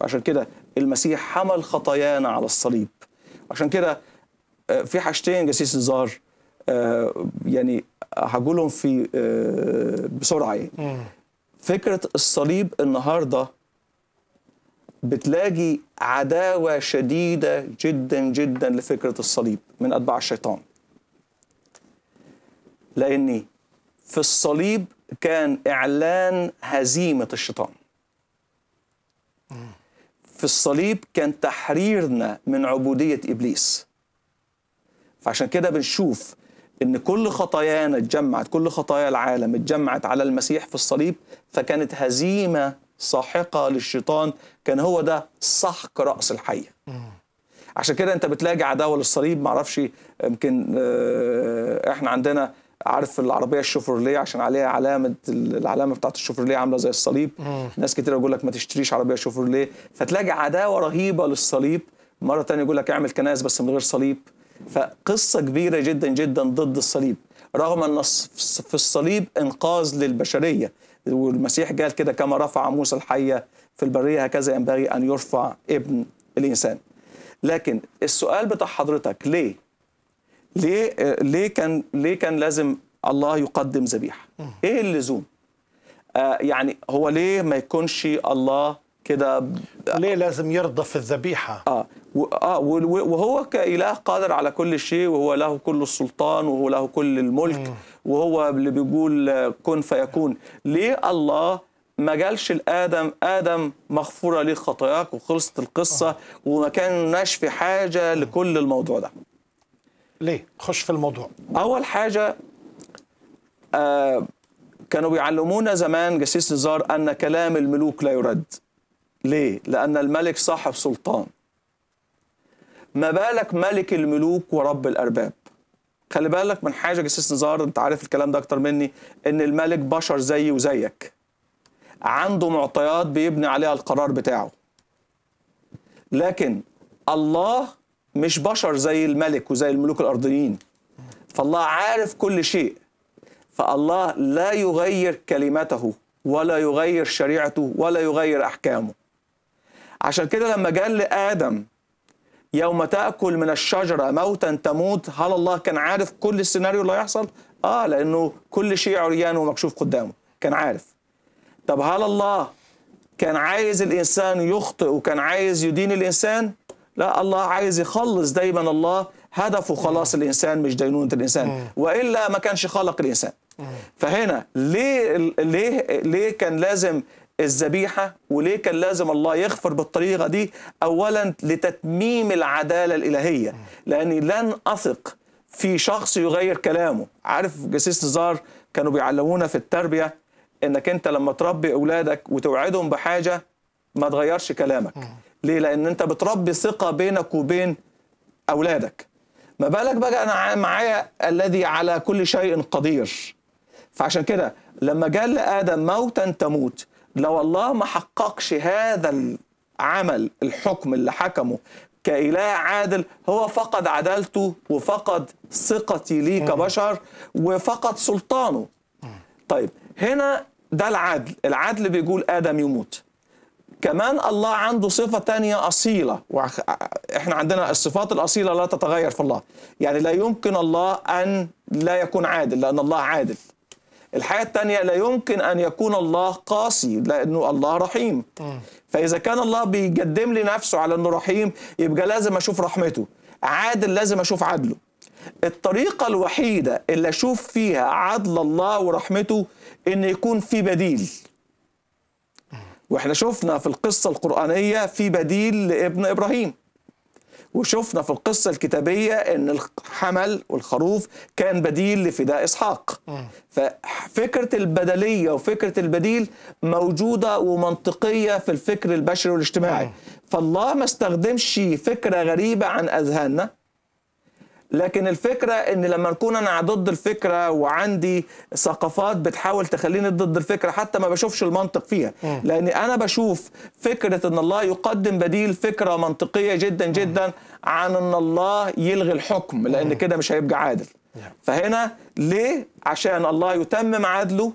فعشان كده المسيح حمل خطايانا على الصليب عشان كده آه، في حاجتين جسيس الزهر آه، يعني هقولهم في آه، بسرعه يعني فكره الصليب النهارده بتلاقي عداوه شديده جدا جدا لفكره الصليب من اتباع الشيطان لاني في الصليب كان اعلان هزيمه الشيطان في الصليب كان تحريرنا من عبودية إبليس فعشان كده بنشوف إن كل خطايانا اتجمعت كل خطايا العالم اتجمعت على المسيح في الصليب فكانت هزيمة ساحقة للشيطان كان هو ده سحق رأس الحية عشان كده أنت بتلاقي عداوة للصليب معرفش يمكن آه، إحنا عندنا عارف العربيه الشوفرليه عشان عليها علامه العلامه بتاعت الشوفرليه عامله زي الصليب مم. ناس كتير يقول لك ما تشتريش عربيه شوفرليه فتلاقي عداوه رهيبه للصليب مره تانية يقول لك اعمل كنائس بس من غير صليب فقصه كبيره جدا جدا ضد الصليب رغم ان في الصليب انقاذ للبشريه والمسيح قال كده كما رفع موسى الحيه في البريه هكذا ينبغي ان يرفع ابن الانسان لكن السؤال بتاع حضرتك ليه ليه ليه كان ليه كان لازم الله يقدم ذبيحه ايه اللزوم آه يعني هو ليه ما يكونش الله كده ليه لازم يرضى في الذبيحه اه اه وهو كاله قادر على كل شيء وهو له كل السلطان وهو له كل الملك وهو اللي بيقول كن فيكون ليه الله ما جالش لادم ادم مغفوره ليه خطاياك وخلصت القصه آه. وما كانش في حاجه لكل الموضوع ده ليه؟ خش في الموضوع أول حاجة آه كانوا بيعلمونا زمان جسيس نزار أن كلام الملوك لا يرد ليه؟ لأن الملك صاحب سلطان ما بالك ملك الملوك ورب الأرباب خلي بالك من حاجة جسيس نزار أنت عارف الكلام ده أكتر مني إن الملك بشر زيي وزيك عنده معطيات بيبني عليها القرار بتاعه لكن الله مش بشر زي الملك وزي الملوك الأرضيين فالله عارف كل شيء فالله لا يغير كلمته ولا يغير شريعته ولا يغير أحكامه عشان كده لما قال لآدم يوم تأكل من الشجرة موتا تموت هل الله كان عارف كل السيناريو اللي هيحصل؟ آه لأنه كل شيء عريان ومكشوف قدامه كان عارف طب هل الله كان عايز الإنسان يخطئ وكان عايز يدين الإنسان؟ لا الله عايز يخلص دايما الله هدفه خلاص الانسان مش دينونه الانسان والا ما كانش خلق الانسان فهنا ليه ليه ليه كان لازم الذبيحه وليه كان لازم الله يغفر بالطريقه دي اولا لتتميم العداله الالهيه لاني لن اثق في شخص يغير كلامه عارف جاسيس نزار كانوا بيعلمونا في التربيه انك انت لما تربي اولادك وتوعدهم بحاجه ما تغيرش كلامك ليه لان انت بتربي ثقه بينك وبين اولادك ما بالك بقى انا معايا الذي على كل شيء قدير فعشان كده لما قال لادم موتا تموت لو الله ما حققش هذا العمل الحكم اللي حكمه كإله عادل هو فقد عدالته وفقد ثقتي ليه كبشر وفقد سلطانه طيب هنا ده العدل العدل بيقول آدم يموت كمان الله عنده صفة تانية أصيلة وإحنا عندنا الصفات الأصيلة لا تتغير في الله يعني لا يمكن الله أن لا يكون عادل لأن الله عادل الحياة الثانية لا يمكن أن يكون الله قاسي لأنه الله رحيم فإذا كان الله بيقدم لي نفسه على أنه رحيم يبقى لازم أشوف رحمته عادل لازم أشوف عدله الطريقة الوحيدة اللي أشوف فيها عدل الله ورحمته إن يكون في بديل واحنا شفنا في القصة القرآنية في بديل لابن إبراهيم وشفنا في القصة الكتابية أن الحمل والخروف كان بديل لفداء إسحاق ففكرة البدلية وفكرة البديل موجودة ومنطقية في الفكر البشري والاجتماعي فالله ما استخدمش فكرة غريبة عن أذهاننا لكن الفكرة ان لما نكون انا ضد الفكرة وعندي ثقافات بتحاول تخليني ضد الفكرة حتى ما بشوفش المنطق فيها لان انا بشوف فكرة ان الله يقدم بديل فكرة منطقية جدا جدا عن ان الله يلغي الحكم لان كده مش هيبقى عادل نعم. فهنا ليه عشان الله يتمم عدله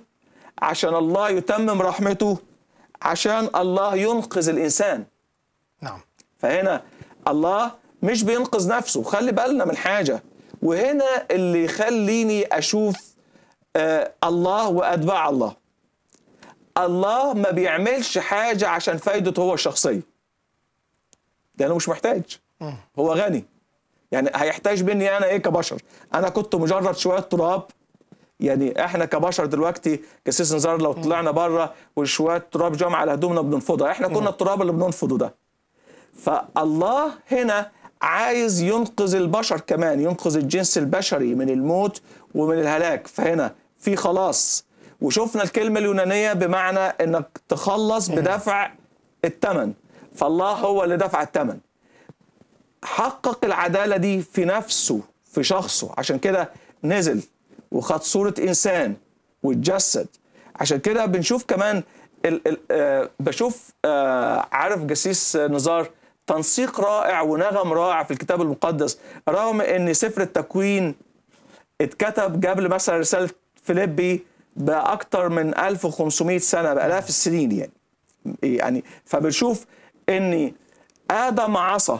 عشان الله يتمم رحمته عشان الله ينقذ الانسان نعم فهنا الله مش بينقذ نفسه خلي بالنا من حاجه وهنا اللي يخليني اشوف آه الله واتباع الله الله ما بيعملش حاجه عشان فايدته هو الشخصيه لانه مش محتاج هو غني يعني هيحتاج مني انا ايه كبشر انا كنت مجرد شويه تراب يعني احنا كبشر دلوقتي كسيس نزار لو طلعنا بره وشويه تراب جمع على هدومنا بننفضها احنا كنا التراب اللي بننفضه ده فالله هنا عايز ينقذ البشر كمان ينقذ الجنس البشري من الموت ومن الهلاك فهنا في خلاص وشفنا الكلمة اليونانية بمعنى انك تخلص بدفع الثمن فالله هو اللي دفع الثمن حقق العدالة دي في نفسه في شخصه عشان كده نزل وخد صورة إنسان واتجسد عشان كده بنشوف كمان الـ الـ آه بشوف آه عارف جسيس نزار تنسيق رائع ونغم رائع في الكتاب المقدس رغم ان سفر التكوين اتكتب قبل مثلا رساله فيليبي باكثر من 1500 سنه بالاف السنين يعني يعني فبنشوف ان ادم عصى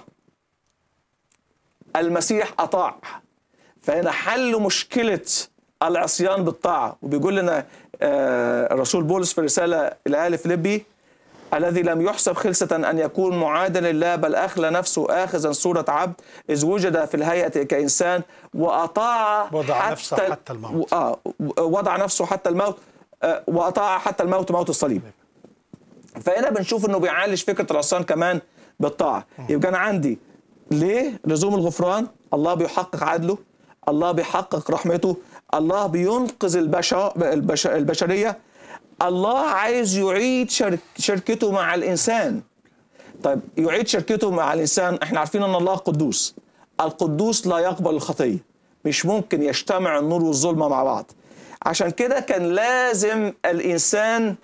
المسيح اطاع فهنا حل مشكله العصيان بالطاعه وبيقول لنا آه، الرسول بولس في الرساله الاهل فيليبي الذي لم يحسب خلسة أن يكون معادا لله بل أخلى نفسه آخذا صورة عبد إذ وجد في الهيئة كإنسان وأطاع وضع حتى نفسه حتى الموت آه وضع نفسه حتى الموت آه، وأطاع حتى الموت موت الصليب فهنا بنشوف أنه بيعالج فكرة العصيان كمان بالطاعة يبقى أنا عندي ليه لزوم الغفران الله بيحقق عدله الله بيحقق رحمته الله بينقذ البشر البشرية الله عايز يعيد شرك شركته مع الانسان طيب يعيد شركته مع الانسان احنا عارفين ان الله قدوس القدوس لا يقبل الخطيه مش ممكن يجتمع النور والظلمه مع بعض عشان كده كان لازم الانسان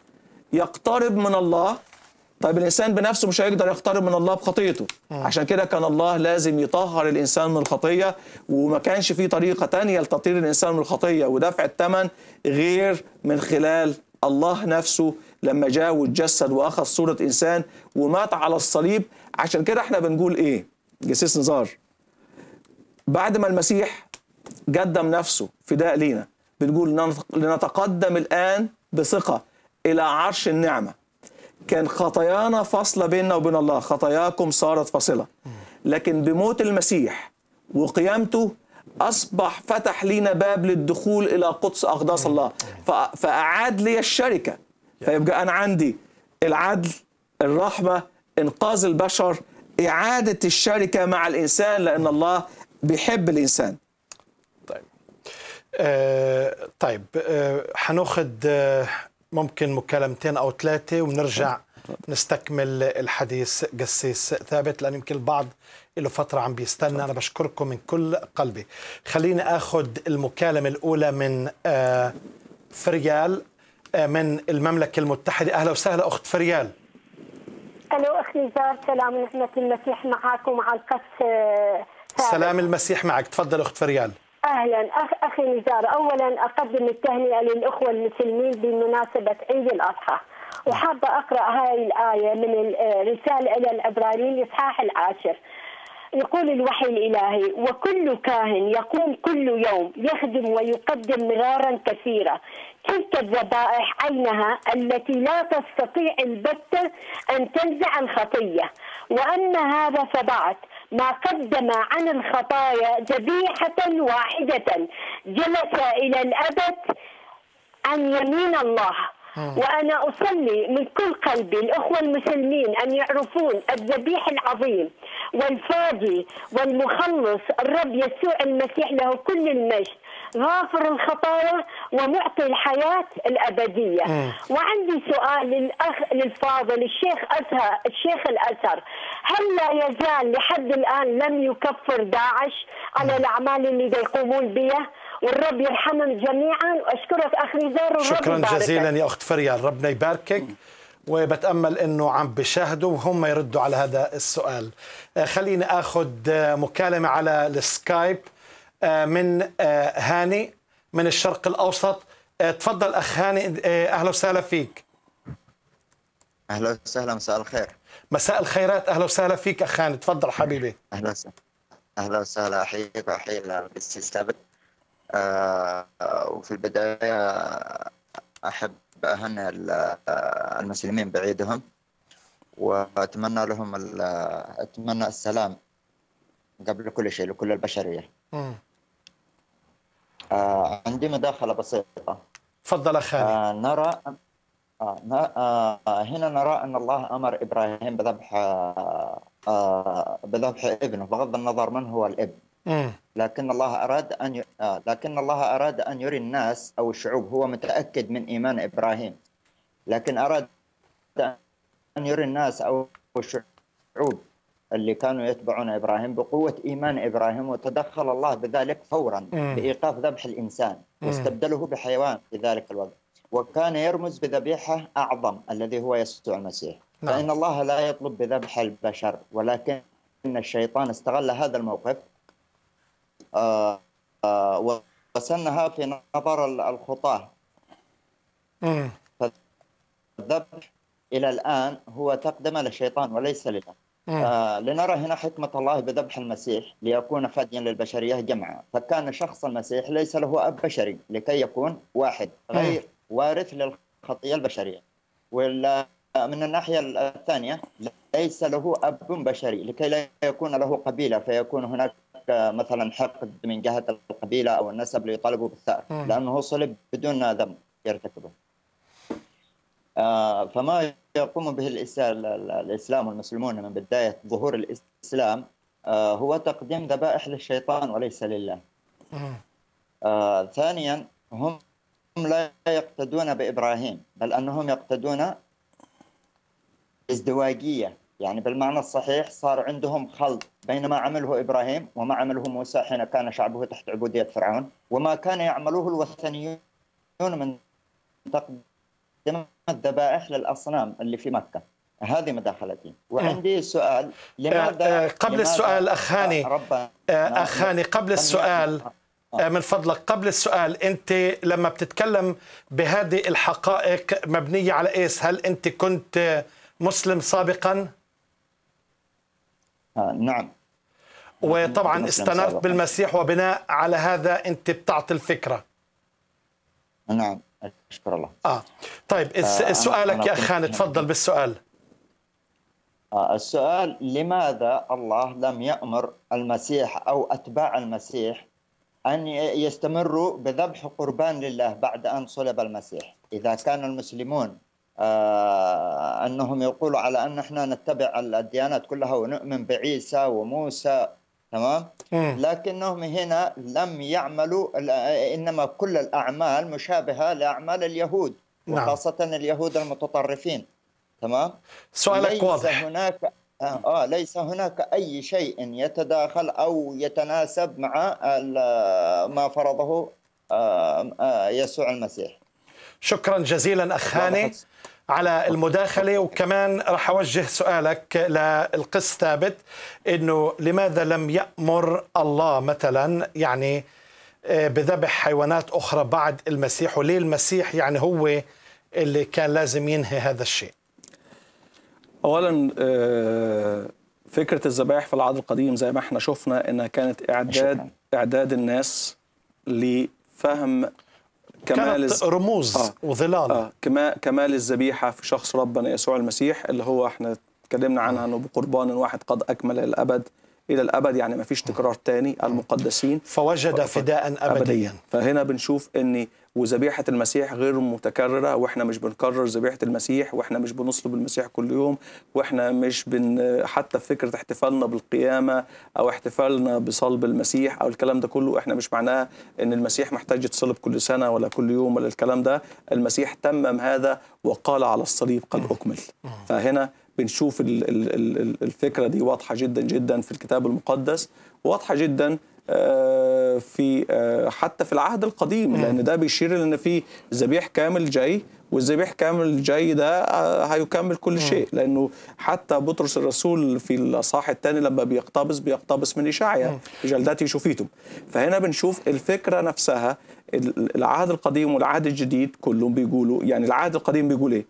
يقترب من الله طيب الانسان بنفسه مش هيقدر يقترب من الله بخطيته عشان كده كان الله لازم يطهر الانسان من الخطيه وما كانش في طريقه تانية لتطهير الانسان من الخطيه ودفع الثمن غير من خلال الله نفسه لما جاء واتجسد واخذ صوره انسان ومات على الصليب عشان كده احنا بنقول ايه جسيس نزار بعد ما المسيح قدم نفسه فداء لينا بنقول لنتقدم الان بثقه الى عرش النعمه كان خطايانا فاصله بيننا وبين الله خطاياكم صارت فاصله لكن بموت المسيح وقيامته أصبح فتح لينا باب للدخول إلى قدس أقداس الله فأعاد لي الشركة فيبقى أنا عندي العدل الرحمة إنقاذ البشر إعادة الشركة مع الإنسان لأن الله بيحب الإنسان طيب آه طيب آه هناخد آه ممكن مكالمتين أو ثلاثة ونرجع نستكمل الحديث قسيس ثابت لأن يمكن البعض له فترة عم بيستنى أنا بشكركم من كل قلبي خليني أخذ المكالمة الأولى من آه، فريال آه، من المملكة المتحدة أهلا وسهلا أخت فريال ألو أخي جار سلام ونعمة المسيح معاكم على القس آه، سلام المسيح معك تفضل أخت فريال اهلا أخ اخي نزار اولا اقدم التهنئه للاخوه المسلمين بمناسبه عيد الاضحى وحابه اقرا هاي الايه من الرساله الى العبرانيين الاصحاح العاشر يقول الوحي الإلهي وكل كاهن يقوم كل يوم يخدم ويقدم مرارا كثيرة تلك الذبائح عينها التي لا تستطيع البتة أن تنزع الخطية وأما هذا فبعد ما قدم عن الخطايا ذبيحة واحدة جلس إلى الأبد عن يمين الله آه. وأنا أصلي من كل قلبي الأخوة المسلمين أن يعرفون الذبيح العظيم والفادي والمخلص الرب يسوع المسيح له كل المجد غافر الخطايا ومعطي الحياة الأبدية م. آه. وعندي سؤال للأخ للفاضل الشيخ أزهر الشيخ الأزهر هل لا يزال لحد الآن لم يكفر داعش على الأعمال اللي يقومون بها والرب يرحمهم جميعا واشكرك اخ نزار والرب شكرا يباركك. جزيلا يا اخت فريال ربنا يباركك وبتامل انه عم بيشاهدوا وهم يردوا على هذا السؤال آه، خليني اخذ آه، مكالمه على السكايب آه، من هاني من الشرق الاوسط تفضل اخ هاني اهلا وسهلا فيك اهلا وسهلا مساء الخير مساء الخيرات اهلا وسهلا فيك اخ هاني تفضل حبيبي اهلا وسهلا اهلا وسهلا احييك واحيي الاستاذ آه، وفي البداية أحب أهنئ آه، المسلمين بعيدهم وأتمنى لهم آه، أتمنى السلام قبل كل شيء لكل البشرية آه عندي مداخلة بسيطة تفضل أخي آه نرى آه هنا نرى أن الله أمر إبراهيم بذبح آه بذبح ابنه بغض النظر من هو الاب لكن الله أراد أن ي... آه، لكن الله أراد أن يري الناس أو الشعوب هو متأكد من إيمان إبراهيم لكن أراد أن يري الناس أو الشعوب اللي كانوا يتبعون إبراهيم بقوة إيمان إبراهيم وتدخل الله بذلك فورا بإيقاف ذبح الإنسان واستبدله بحيوان في ذلك الوقت وكان يرمز بذبيحة أعظم الذي هو يسوع المسيح نعم. فإن الله لا يطلب بذبح البشر ولكن الشيطان استغل هذا الموقف آه، آه، وسنها في نظر الخطاة فالذبح إلى الآن هو تقدم للشيطان وليس لله آه لنرى هنا حكمة الله بذبح المسيح ليكون فديا للبشرية جمعا فكان شخص المسيح ليس له أب بشري لكي يكون واحد غير وارث للخطية البشرية ولا من الناحية الثانية ليس له أب بشري لكي لا يكون له قبيلة فيكون هناك مثلا حقد من جهه القبيله او النسب ليطالبوا بالثار لانه صلب بدون ذنب يرتكبه. آه، فما يقوم به الاسلام والمسلمون من بدايه ظهور الاسلام آه، هو تقديم ذبائح للشيطان وليس لله. آه، ثانيا هم لا يقتدون بابراهيم بل انهم يقتدون ازدواجيه يعني بالمعنى الصحيح صار عندهم خلط بين ما عمله ابراهيم وما عمله موسى حين كان شعبه تحت عبوديه فرعون وما كان يعمله الوثنيون من تقديم الذبائح للاصنام اللي في مكه هذه مداخلتي وعندي أه. سؤال لماذا أه، أه، قبل لماذا السؤال اخ هاني اخ هاني قبل السؤال من فضلك قبل السؤال انت لما بتتكلم بهذه الحقائق مبنيه على ايش هل انت كنت مسلم سابقا آه، نعم وطبعا استنرت بالمسيح وبناء على هذا انت بتعطي الفكره نعم اشكر الله اه طيب آه سؤالك يا اخان تفضل بالسؤال آه السؤال لماذا الله لم يامر المسيح او اتباع المسيح ان يستمروا بذبح قربان لله بعد ان صلب المسيح اذا كان المسلمون آه، أنهم يقولوا على أن احنا نتبع الديانات كلها ونؤمن بعيسى وموسى تمام آه. لكنهم هنا لم يعملوا آه، إنما كل الأعمال مشابهة لأعمال اليهود نعم. وخاصة اليهود المتطرفين تمام سؤالك واضح هناك آه ليس هناك أي شيء يتداخل أو يتناسب مع ما فرضه يسوع المسيح شكرا جزيلا أخ هاني على المداخلة وكمان رح أوجه سؤالك للقس ثابت أنه لماذا لم يأمر الله مثلا يعني آه، بذبح حيوانات أخرى بعد المسيح وليه المسيح يعني هو اللي كان لازم ينهي هذا الشيء أولا آه، فكرة الذبائح في العهد القديم زي ما احنا شفنا إنها كانت إعداد شكرا. إعداد الناس لفهم كمال كانت رموز آه وظلال آه كما كمال الذبيحة في شخص ربنا يسوع المسيح اللي هو احنا اتكلمنا عنها انه بقربان واحد قد اكمل الابد الى الابد يعني ما فيش تكرار تاني المقدسين فوجد فداء ابديا فهنا بنشوف اني وذبيحة المسيح غير متكررة واحنا مش بنكرر ذبيحة المسيح واحنا مش بنصلب المسيح كل يوم واحنا مش بن حتى فكرة احتفالنا بالقيامة او احتفالنا بصلب المسيح او الكلام ده كله احنا مش معناه ان المسيح محتاج يتصلب كل سنة ولا كل يوم ولا الكلام ده المسيح تمم هذا وقال على الصليب قد أكمل فهنا بنشوف الفكرة دي واضحة جدا جدا في الكتاب المقدس واضحة جدا في آه، حتى في العهد القديم لان ده بيشير لان في ذبيح كامل جاي والذبيح كامل جاي ده آه، هيكمل كل شيء لانه حتى بطرس الرسول في الاصحاح الثاني لما بيقتبس بيقتبس من اشعيا جلدتي شفيتم فهنا بنشوف الفكره نفسها العهد القديم والعهد الجديد كلهم بيقولوا يعني العهد القديم بيقول ايه؟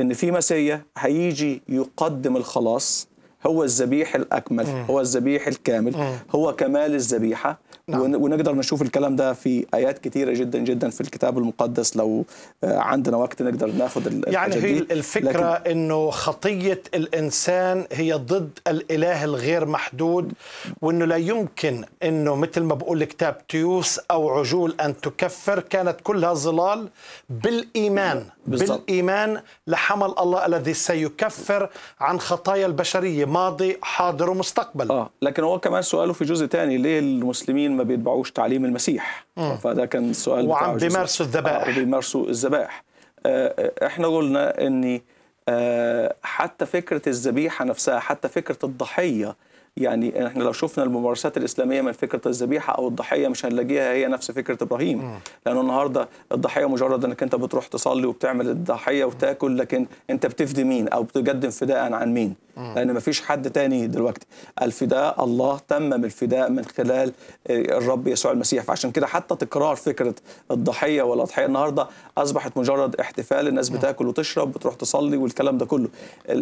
ان في مسيا هيجي يقدم الخلاص هو الذبيح الأكمل مم. هو الذبيح الكامل مم. هو كمال الذبيحة نعم. ونقدر نشوف الكلام ده في آيات كثيره جدا جدا في الكتاب المقدس لو آه، عندنا وقت نقدر ناخذ يعني هي الفكرة لكن... أنه خطية الإنسان هي ضد الإله الغير محدود وأنه لا يمكن أنه مثل ما بقول الكتاب تيوس أو عجول أن تكفر كانت كلها ظلال بالإيمان بالزبط. بالإيمان لحمل الله الذي سيكفر عن خطايا البشرية ماضي حاضر ومستقبل اه لكن هو كمان سؤاله في جزء ثاني ليه المسلمين ما بيتبعوش تعليم المسيح مم. فده كان سؤال وعم بيمارسوا الذبائح آه بيمارسوا الذبائح آه،, آه احنا قلنا ان آه حتى فكره الذبيحه نفسها حتى فكره الضحيه يعني احنا لو شفنا الممارسات الاسلاميه من فكره الذبيحه او الضحيه مش هنلاقيها هي نفس فكره ابراهيم لانه النهارده الضحيه مجرد انك انت بتروح تصلي وبتعمل الضحيه وتاكل لكن انت بتفدي مين او بتقدم فداء عن مين لان ما فيش حد تاني دلوقتي الفداء الله تمم الفداء من خلال آه، الرب يسوع المسيح فعشان كده حتى تكرار فكره الضحيه والاضحيه النهارده اصبحت مجرد احتفال الناس بتاكل وتشرب بتروح تصلي والكلام ده كله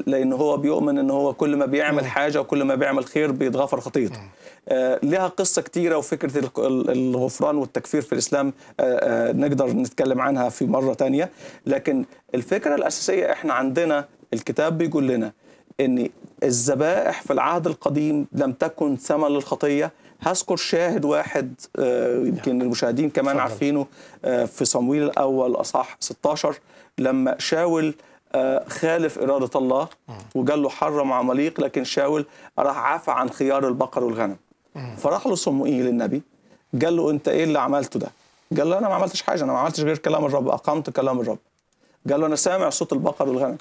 لان هو بيؤمن ان هو كل ما بيعمل حاجه وكل ما بيعمل خير الخير بيتغفر خطيته آه، لها قصه كتيره وفكره الغفران والتكفير في الاسلام آه، آه، نقدر نتكلم عنها في مره تانية لكن الفكره الاساسيه احنا عندنا الكتاب بيقول لنا ان الذبائح في العهد القديم لم تكن ثمن للخطيه هذكر شاهد واحد يمكن المشاهدين كمان عارفينه في صمويل الاول اصح 16 لما شاول خالف إرادة الله وقال له حرم عماليق لكن شاول راح عفى عن خيار البقر والغنم فراح له صموئيل النبي قال له أنت إيه اللي عملته ده قال له أنا ما عملتش حاجة أنا ما عملتش غير كلام الرب أقمت كلام الرب قال له أنا سامع صوت البقر والغنم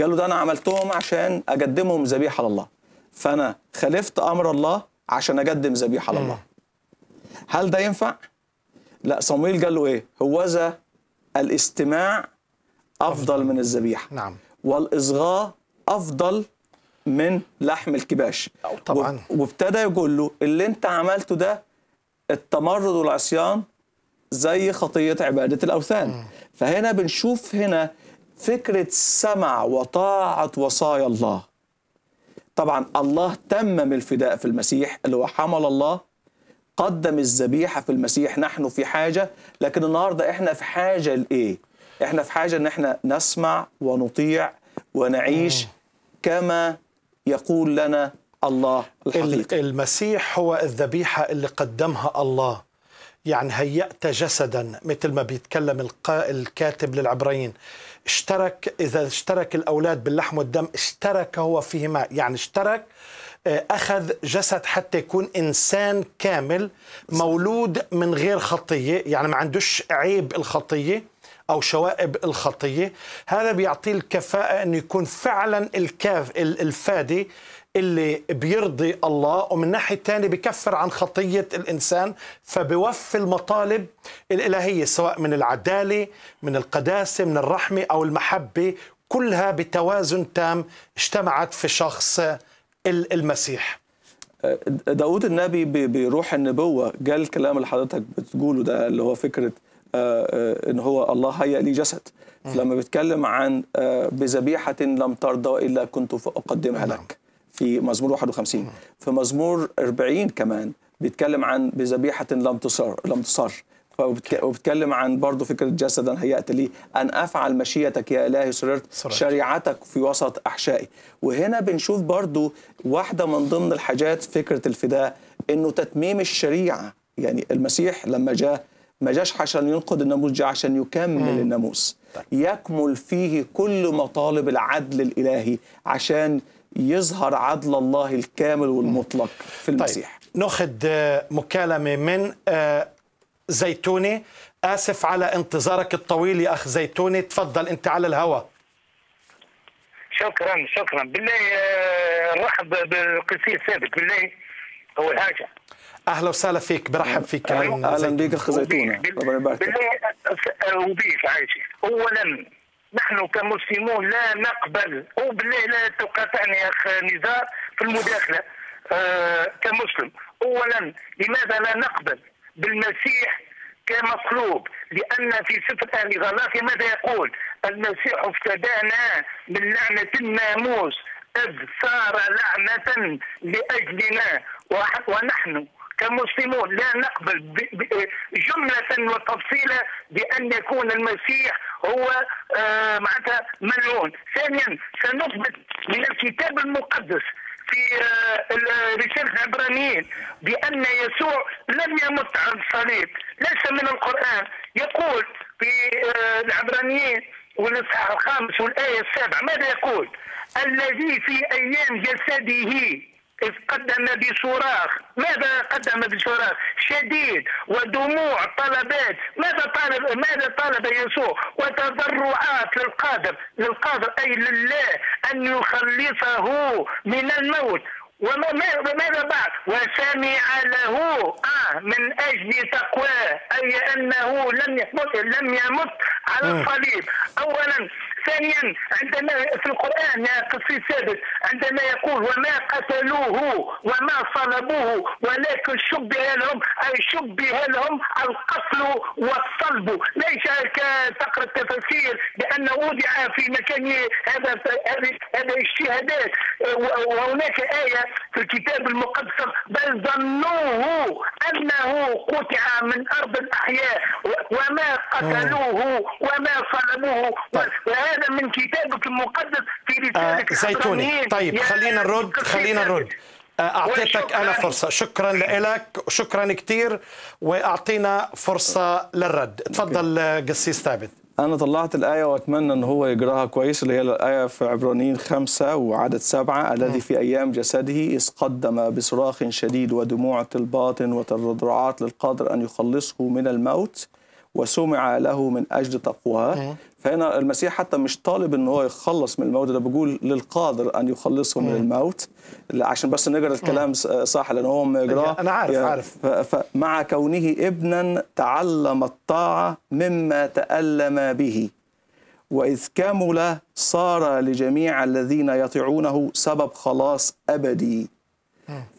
قال له ده أنا عملتهم عشان أقدمهم ذبيحة لله فأنا خالفت أمر الله عشان أقدم ذبيحة لله هل ده ينفع؟ لا صموئيل قال له إيه؟ هوذا الاستماع أفضل, أفضل من الذبيحة نعم والإصغاء أفضل من لحم الكباش طبعا وابتدى يقول له اللي انت عملته ده التمرد والعصيان زي خطية عبادة الأوثان م. فهنا بنشوف هنا فكرة سمع وطاعة وصايا الله طبعا الله تمم الفداء في المسيح اللي هو حمل الله قدم الذبيحة في المسيح نحن في حاجة لكن النهاردة احنا في حاجة لإيه؟ احنا في حاجه ان احنا نسمع ونطيع ونعيش كما يقول لنا الله الحقيقي المسيح هو الذبيحه اللي قدمها الله يعني هيأت جسدا مثل ما بيتكلم الكاتب للعبرين اشترك إذا اشترك الأولاد باللحم والدم اشترك هو فيهما يعني اشترك آه، أخذ جسد حتى يكون إنسان كامل مولود من غير خطية يعني ما عندوش عيب الخطية أو شوائب الخطية هذا بيعطيه الكفاءة أنه يكون فعلا الكاف الفادي اللي بيرضي الله ومن ناحية تانية بكفر عن خطية الإنسان فبوفي المطالب الإلهية سواء من العدالة من القداسة من الرحمة أو المحبة كلها بتوازن تام اجتمعت في شخص المسيح أه، داود النبي بروح النبوة جاء الكلام اللي حضرتك بتقوله ده اللي هو فكرة آه، آه، ان هو الله هيأ لي جسد لما بيتكلم عن آه، بذبيحه لم ترضى الا كنت اقدمها نعم. لك في مزمور 51 في مزمور 40 كمان بيتكلم عن بذبيحه لم تصر لم تصر وبتكلم عن برضه فكرة جسدا هيأت لي أن أفعل مشيتك يا إلهي سررت شريعتك في وسط أحشائي وهنا بنشوف برضه واحدة من ضمن الحاجات فكرة الفداء أنه تتميم الشريعة يعني المسيح لما جاء ما جاش عشان ينقض الناموس جاء عشان يكمل مم. الناموس طيب. يكمل فيه كل مطالب العدل الإلهي عشان يظهر عدل الله الكامل والمطلق في طيب، المسيح طيب. ناخذ آه، مكالمة من آه، زيتوني آسف على انتظارك الطويل يا أخ زيتوني تفضل أنت على الهواء شكرا شكرا بالله آه، رحب بالقسيس ثابت بالله أول حاجة اهلا وسهلا فيك برحب فيك كريم اهلا بك اخ زيتونه ربنا يبارك أه، عايشه اولا نحن كمسلمون لا نقبل وبالله لا تقاطعني يا اخ نزار في المداخله آه كمسلم اولا لماذا لا نقبل بالمسيح كمطلوب لان في سفر اهل غلاطي ماذا يقول المسيح افتدانا من لعنه الناموس اذ صار لعنه لاجلنا ونحن كمسلمون لا نقبل آه، جملة وتفصيلا بأن يكون المسيح هو آه، معناتها ملعون ثانيا سنثبت من الكتاب المقدس في آه، رسالة العبرانيين بأن يسوع لم يمت على الصليب ليس من القرآن يقول في العبرانيين والإصحاح الخامس والآية السابعة ماذا يقول؟ الذي في أيام جسده إذ قدم بصراخ ماذا قدم بصراخ شديد ودموع طلبات ماذا طالب ماذا طالب يسوع وتضرعات للقادر للقادر أي لله أن يخلصه من الموت وماذا بعد وسمع له آه من أجل تقواه أي أنه لم يمت لم يمت على آه. الصليب أولا ثانيا عندما في القرآن في ثابت عندما يقول وما قتلوه وما صلبوه ولكن شبه لهم أي شبه لهم القتل والصلب ليس كتقرأ التفاسير بأن وضع في مكان هذا هذه الشهادات وهناك آية في الكتاب المقدس بل ظنوه أنه قطع من أرض الأحياء وما قتلوه وما صلبوه طيب. وهذا هذا من كتابك المقدس في رسالتك آه زيتوني طيب خلينا نرد خلينا نرد آه، اعطيتك انا فرصه شكرا لك شكرا كثير واعطينا فرصه للرد تفضل آه، قسيس ثابت أنا طلعت الآية وأتمنى أن هو يقراها كويس اللي هي الآية في عبرانيين خمسة وعدد سبعة الذي في أيام جسده إذ قدم بصراخ شديد ودموع الباطن وتضرعات للقادر أن يخلصه من الموت وسمع له من أجل تقواه فهنا المسيح حتى مش طالب ان هو يخلص من الموت ده بيقول للقادر ان يخلصه من الموت عشان بس نقرا الكلام صح لان هو انا عارف يعني عارف فمع كونه ابنا تعلم الطاعه مما تالم به واذ كمل صار لجميع الذين يطيعونه سبب خلاص ابدي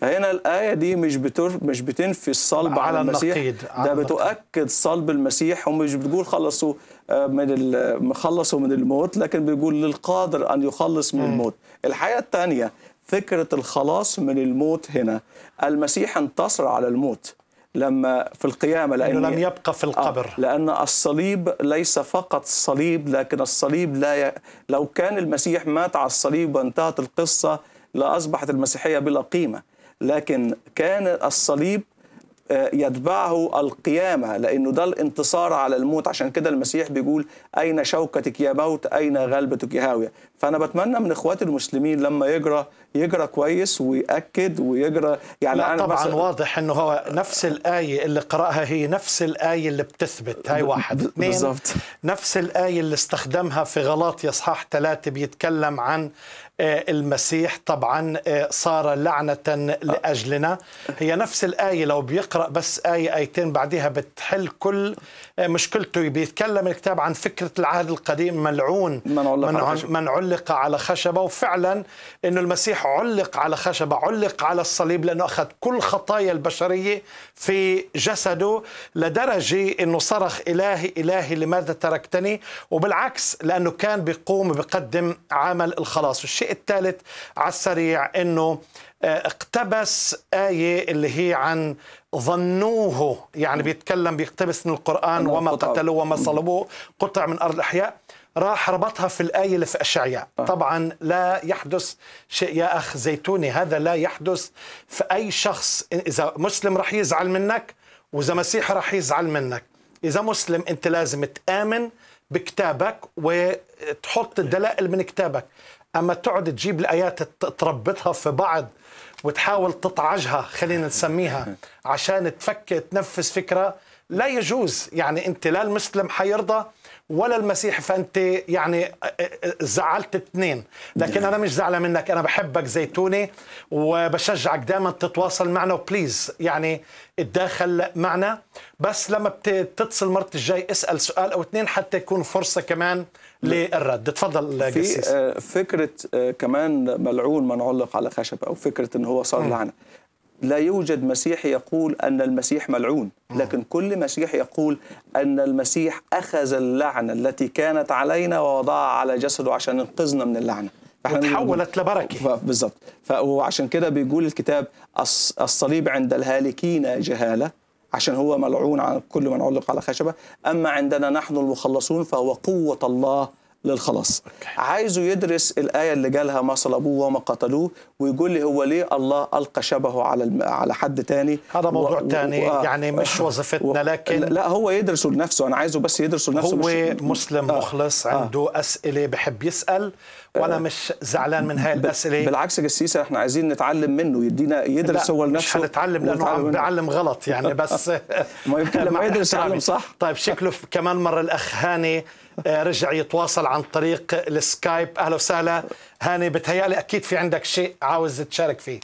فهنا الآية دي مش بتر... مش بتنفي الصلب على, على المسيح ده بتؤكد صلب المسيح ومش بتقول خلصوا آه، من المخلص ومن الموت لكن بيقول للقادر أن يخلص من الموت الحقيقة الثانية فكرة الخلاص من الموت هنا المسيح انتصر على الموت لما في القيامة لأنه لم يبقى في آه، القبر آه لأن الصليب ليس فقط صليب لكن الصليب لا ي... لو كان المسيح مات على الصليب وانتهت القصة لأصبحت المسيحية بلا قيمة لكن كان الصليب يتبعه القيامة لأنه ده الانتصار على الموت عشان كده المسيح بيقول أين شوكتك يا موت أين غلبتك يا هاوية فأنا بتمنى من إخواتي المسلمين لما يقرأ يقرأ كويس ويأكد ويقرأ يعني لا أنا طبعا بس... واضح أنه هو نفس الآية اللي قرأها هي نفس الآية اللي بتثبت هاي واحد اثنين نفس الآية اللي استخدمها في غلاط إصحاح ثلاثة بيتكلم عن آه، المسيح طبعا آه، صار لعنة لأجلنا هي نفس الآية لو بيقرأ بس آية آيتين بعدها بتحل كل آه، مشكلته بيتكلم الكتاب عن فكرة العهد القديم ملعون من علق, من, على من علق على خشبة وفعلا أنه المسيح علق على خشبة علق على الصليب لأنه أخذ كل خطايا البشرية في جسده لدرجة أنه صرخ إلهي إلهي لماذا تركتني وبالعكس لأنه كان بيقوم بقدم عمل الخلاص والشيء الثالث على السريع أنه آه، اقتبس آية اللي هي عن ظنوه يعني بيتكلم بيقتبس من القرآن وما قتلوه وما صلبوه قطع من أرض الأحياء راح ربطها في الآية اللي في أشعياء أه. طبعا لا يحدث شيء يا أخ زيتوني هذا لا يحدث في أي شخص إذا مسلم راح يزعل منك وإذا مسيحي راح يزعل منك إذا مسلم أنت لازم تآمن بكتابك وتحط الدلائل إيه. من كتابك اما تقعد تجيب الايات تربطها في بعض وتحاول تطعجها خلينا نسميها عشان تفك تنفس فكره لا يجوز يعني انت لا المسلم حيرضى ولا المسيح فانت يعني زعلت اثنين لكن انا مش زعلان منك انا بحبك زيتوني وبشجعك دائما تتواصل معنا وبليز يعني تداخل معنا بس لما بتتصل مرت الجاي اسال سؤال او اثنين حتى يكون فرصه كمان للرد تفضل في جسيس. آه، فكره آه، كمان ملعون من علق على خشب او فكره ان هو صار لعنه لا يوجد مسيح يقول أن المسيح ملعون لكن كل مسيح يقول أن المسيح أخذ اللعنة التي كانت علينا ووضعها على جسده عشان ينقذنا من اللعنة تحولت لبركه بالظبط وعشان كده بيقول الكتاب الصليب عند الهالكين جهاله عشان هو ملعون على كل من علق على خشبه اما عندنا نحن المخلصون فهو قوه الله للخلاص عايزه يدرس الآية اللي جالها ما صلبوه وما قتلوه ويقول لي هو ليه الله ألقى شبهه على على حد تاني هذا موضوع و... تاني و... يعني مش آه، وظيفتنا و... لكن لا هو يدرسه لنفسه أنا عايزه بس يدرسه لنفسه هو مش... مسلم آه، مخلص آه. عنده آه. أسئلة بحب يسأل وانا مش زعلان من هاي الاسئله بالعكس قسيسه احنا عايزين نتعلم منه يدينا يدرس هو لنفسه مش هنتعلم لانه عم بيعلم غلط يعني <laughs> بس ما يمكن لما <laughs> يدرس يعلم يعني صح طيب شكله كمان مره الاخ هاني آه، رجع يتواصل عن طريق السكايب اهلا وسهلا هاني بتهيألي اكيد في عندك شيء عاوز تشارك فيه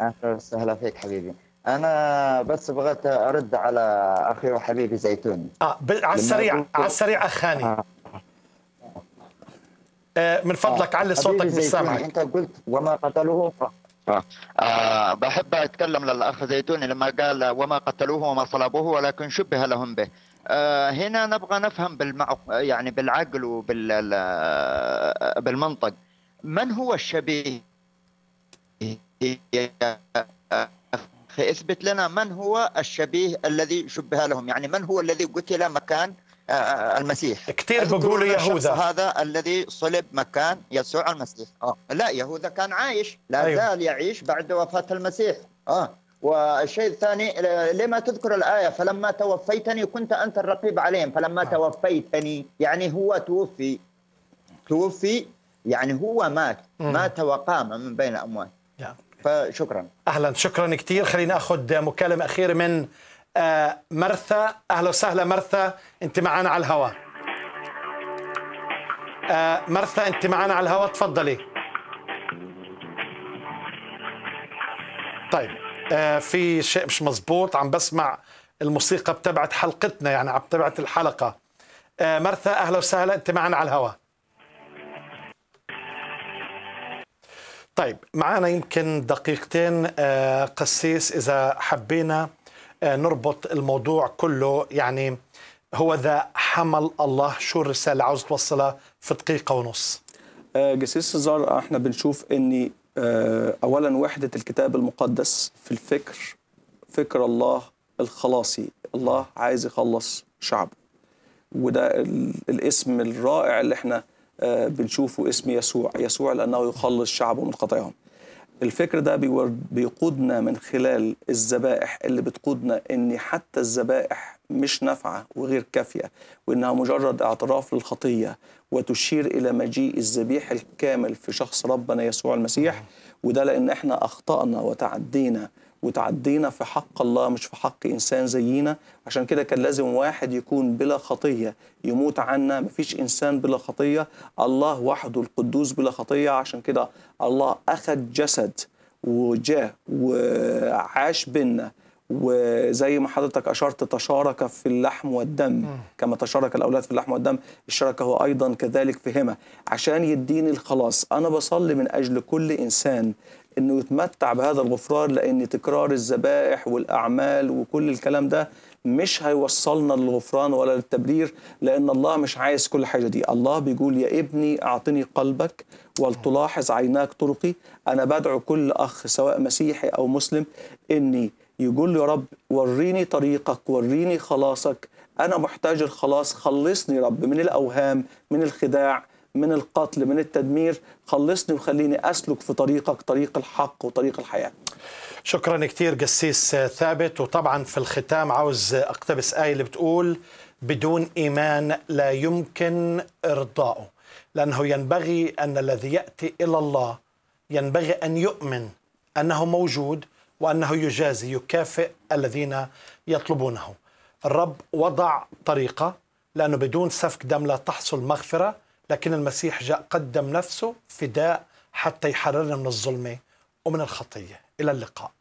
اهلا وسهلا فيك حبيبي انا بس بغيت ارد على اخي وحبيبي زيتون اه على السريع على السريع اخ هاني آه. آه، من فضلك آه، علي صوتك بالسمع انت قلت وما قتلوه آه. آه بحب أتكلم للأخ زيتوني لما قال وما قتلوه وما صلبوه ولكن شبه لهم به آه هنا نبغى نفهم بالمع... يعني بالعقل وبال آه، بالمنطق من هو الشبيه اثبت لنا من هو الشبيه الذي شبه لهم يعني من هو الذي قتل مكان المسيح كثير بيقولوا يهوذا هذا الذي صلب مكان يسوع المسيح اه لا يهوذا كان عايش لا أيوه. زال يعيش بعد وفاه المسيح اه والشيء الثاني لما تذكر الآية فلما توفيتني كنت أنت الرقيب عليهم فلما آه. توفيتني يعني هو توفي توفي يعني هو مات مم. مات وقام من بين الأموات فشكرا أهلا شكرا كثير خلينا أخذ مكالمة أخيرة من آه، مرثا اهلا وسهلا مرثا انت معنا على الهواء آه، مرثا انت معنا على الهواء تفضلي طيب آه، في شيء مش مزبوط عم بسمع الموسيقى بتبعت حلقتنا يعني عم تبعت الحلقه مرثا اهلا وسهلا انت معنا على الهواء طيب معنا يمكن دقيقتين قسيس اذا حبينا آه، نربط الموضوع كله يعني هو ذا حمل الله شو الرسالة اللي عاوز توصلها في دقيقة ونص آه، جسيس زار احنا بنشوف ان آه، اولا وحدة الكتاب المقدس في الفكر فكر الله الخلاصي الله عايز يخلص شعبه وده الاسم الرائع اللي احنا بنشوفه اسم يسوع يسوع لأنه يخلص شعبه من خطاياهم الفكر ده بيقودنا من خلال الذبائح اللي بتقودنا ان حتى الذبائح مش نافعه وغير كافيه وانها مجرد اعتراف للخطيه وتشير الى مجيء الذبيح الكامل في شخص ربنا يسوع المسيح وده لان احنا اخطانا وتعدينا وتعدينا في حق الله مش في حق انسان زينا عشان كده كان لازم واحد يكون بلا خطيه يموت عنا مفيش انسان بلا خطيه الله وحده القدوس بلا خطيه عشان كده الله اخذ جسد وجاء وعاش بينا وزي ما حضرتك اشرت تشارك في اللحم والدم كما تشارك الاولاد في اللحم والدم الشركه هو ايضا كذلك فيهما عشان يديني الخلاص انا بصلي من اجل كل انسان انه يتمتع بهذا الغفران لان تكرار الذبائح والاعمال وكل الكلام ده مش هيوصلنا للغفران ولا للتبرير لان الله مش عايز كل حاجه دي الله بيقول يا ابني اعطني قلبك ولتلاحظ عيناك طرقي انا بدعو كل اخ سواء مسيحي او مسلم اني يقول يا رب وريني طريقك وريني خلاصك انا محتاج الخلاص خلصني رب من الاوهام من الخداع من القتل من التدمير خلصني وخليني أسلك في طريقك طريق الحق وطريق الحياة شكرا كثير قسيس ثابت وطبعا في الختام عاوز أقتبس آية اللي بتقول بدون إيمان لا يمكن إرضاؤه لأنه ينبغي أن الذي يأتي إلى الله ينبغي أن يؤمن أنه موجود وأنه يجازي يكافئ الذين يطلبونه الرب وضع طريقة لأنه بدون سفك دم لا تحصل مغفرة لكن المسيح جاء قدم نفسه فداء حتى يحررنا من الظلمه ومن الخطيه الى اللقاء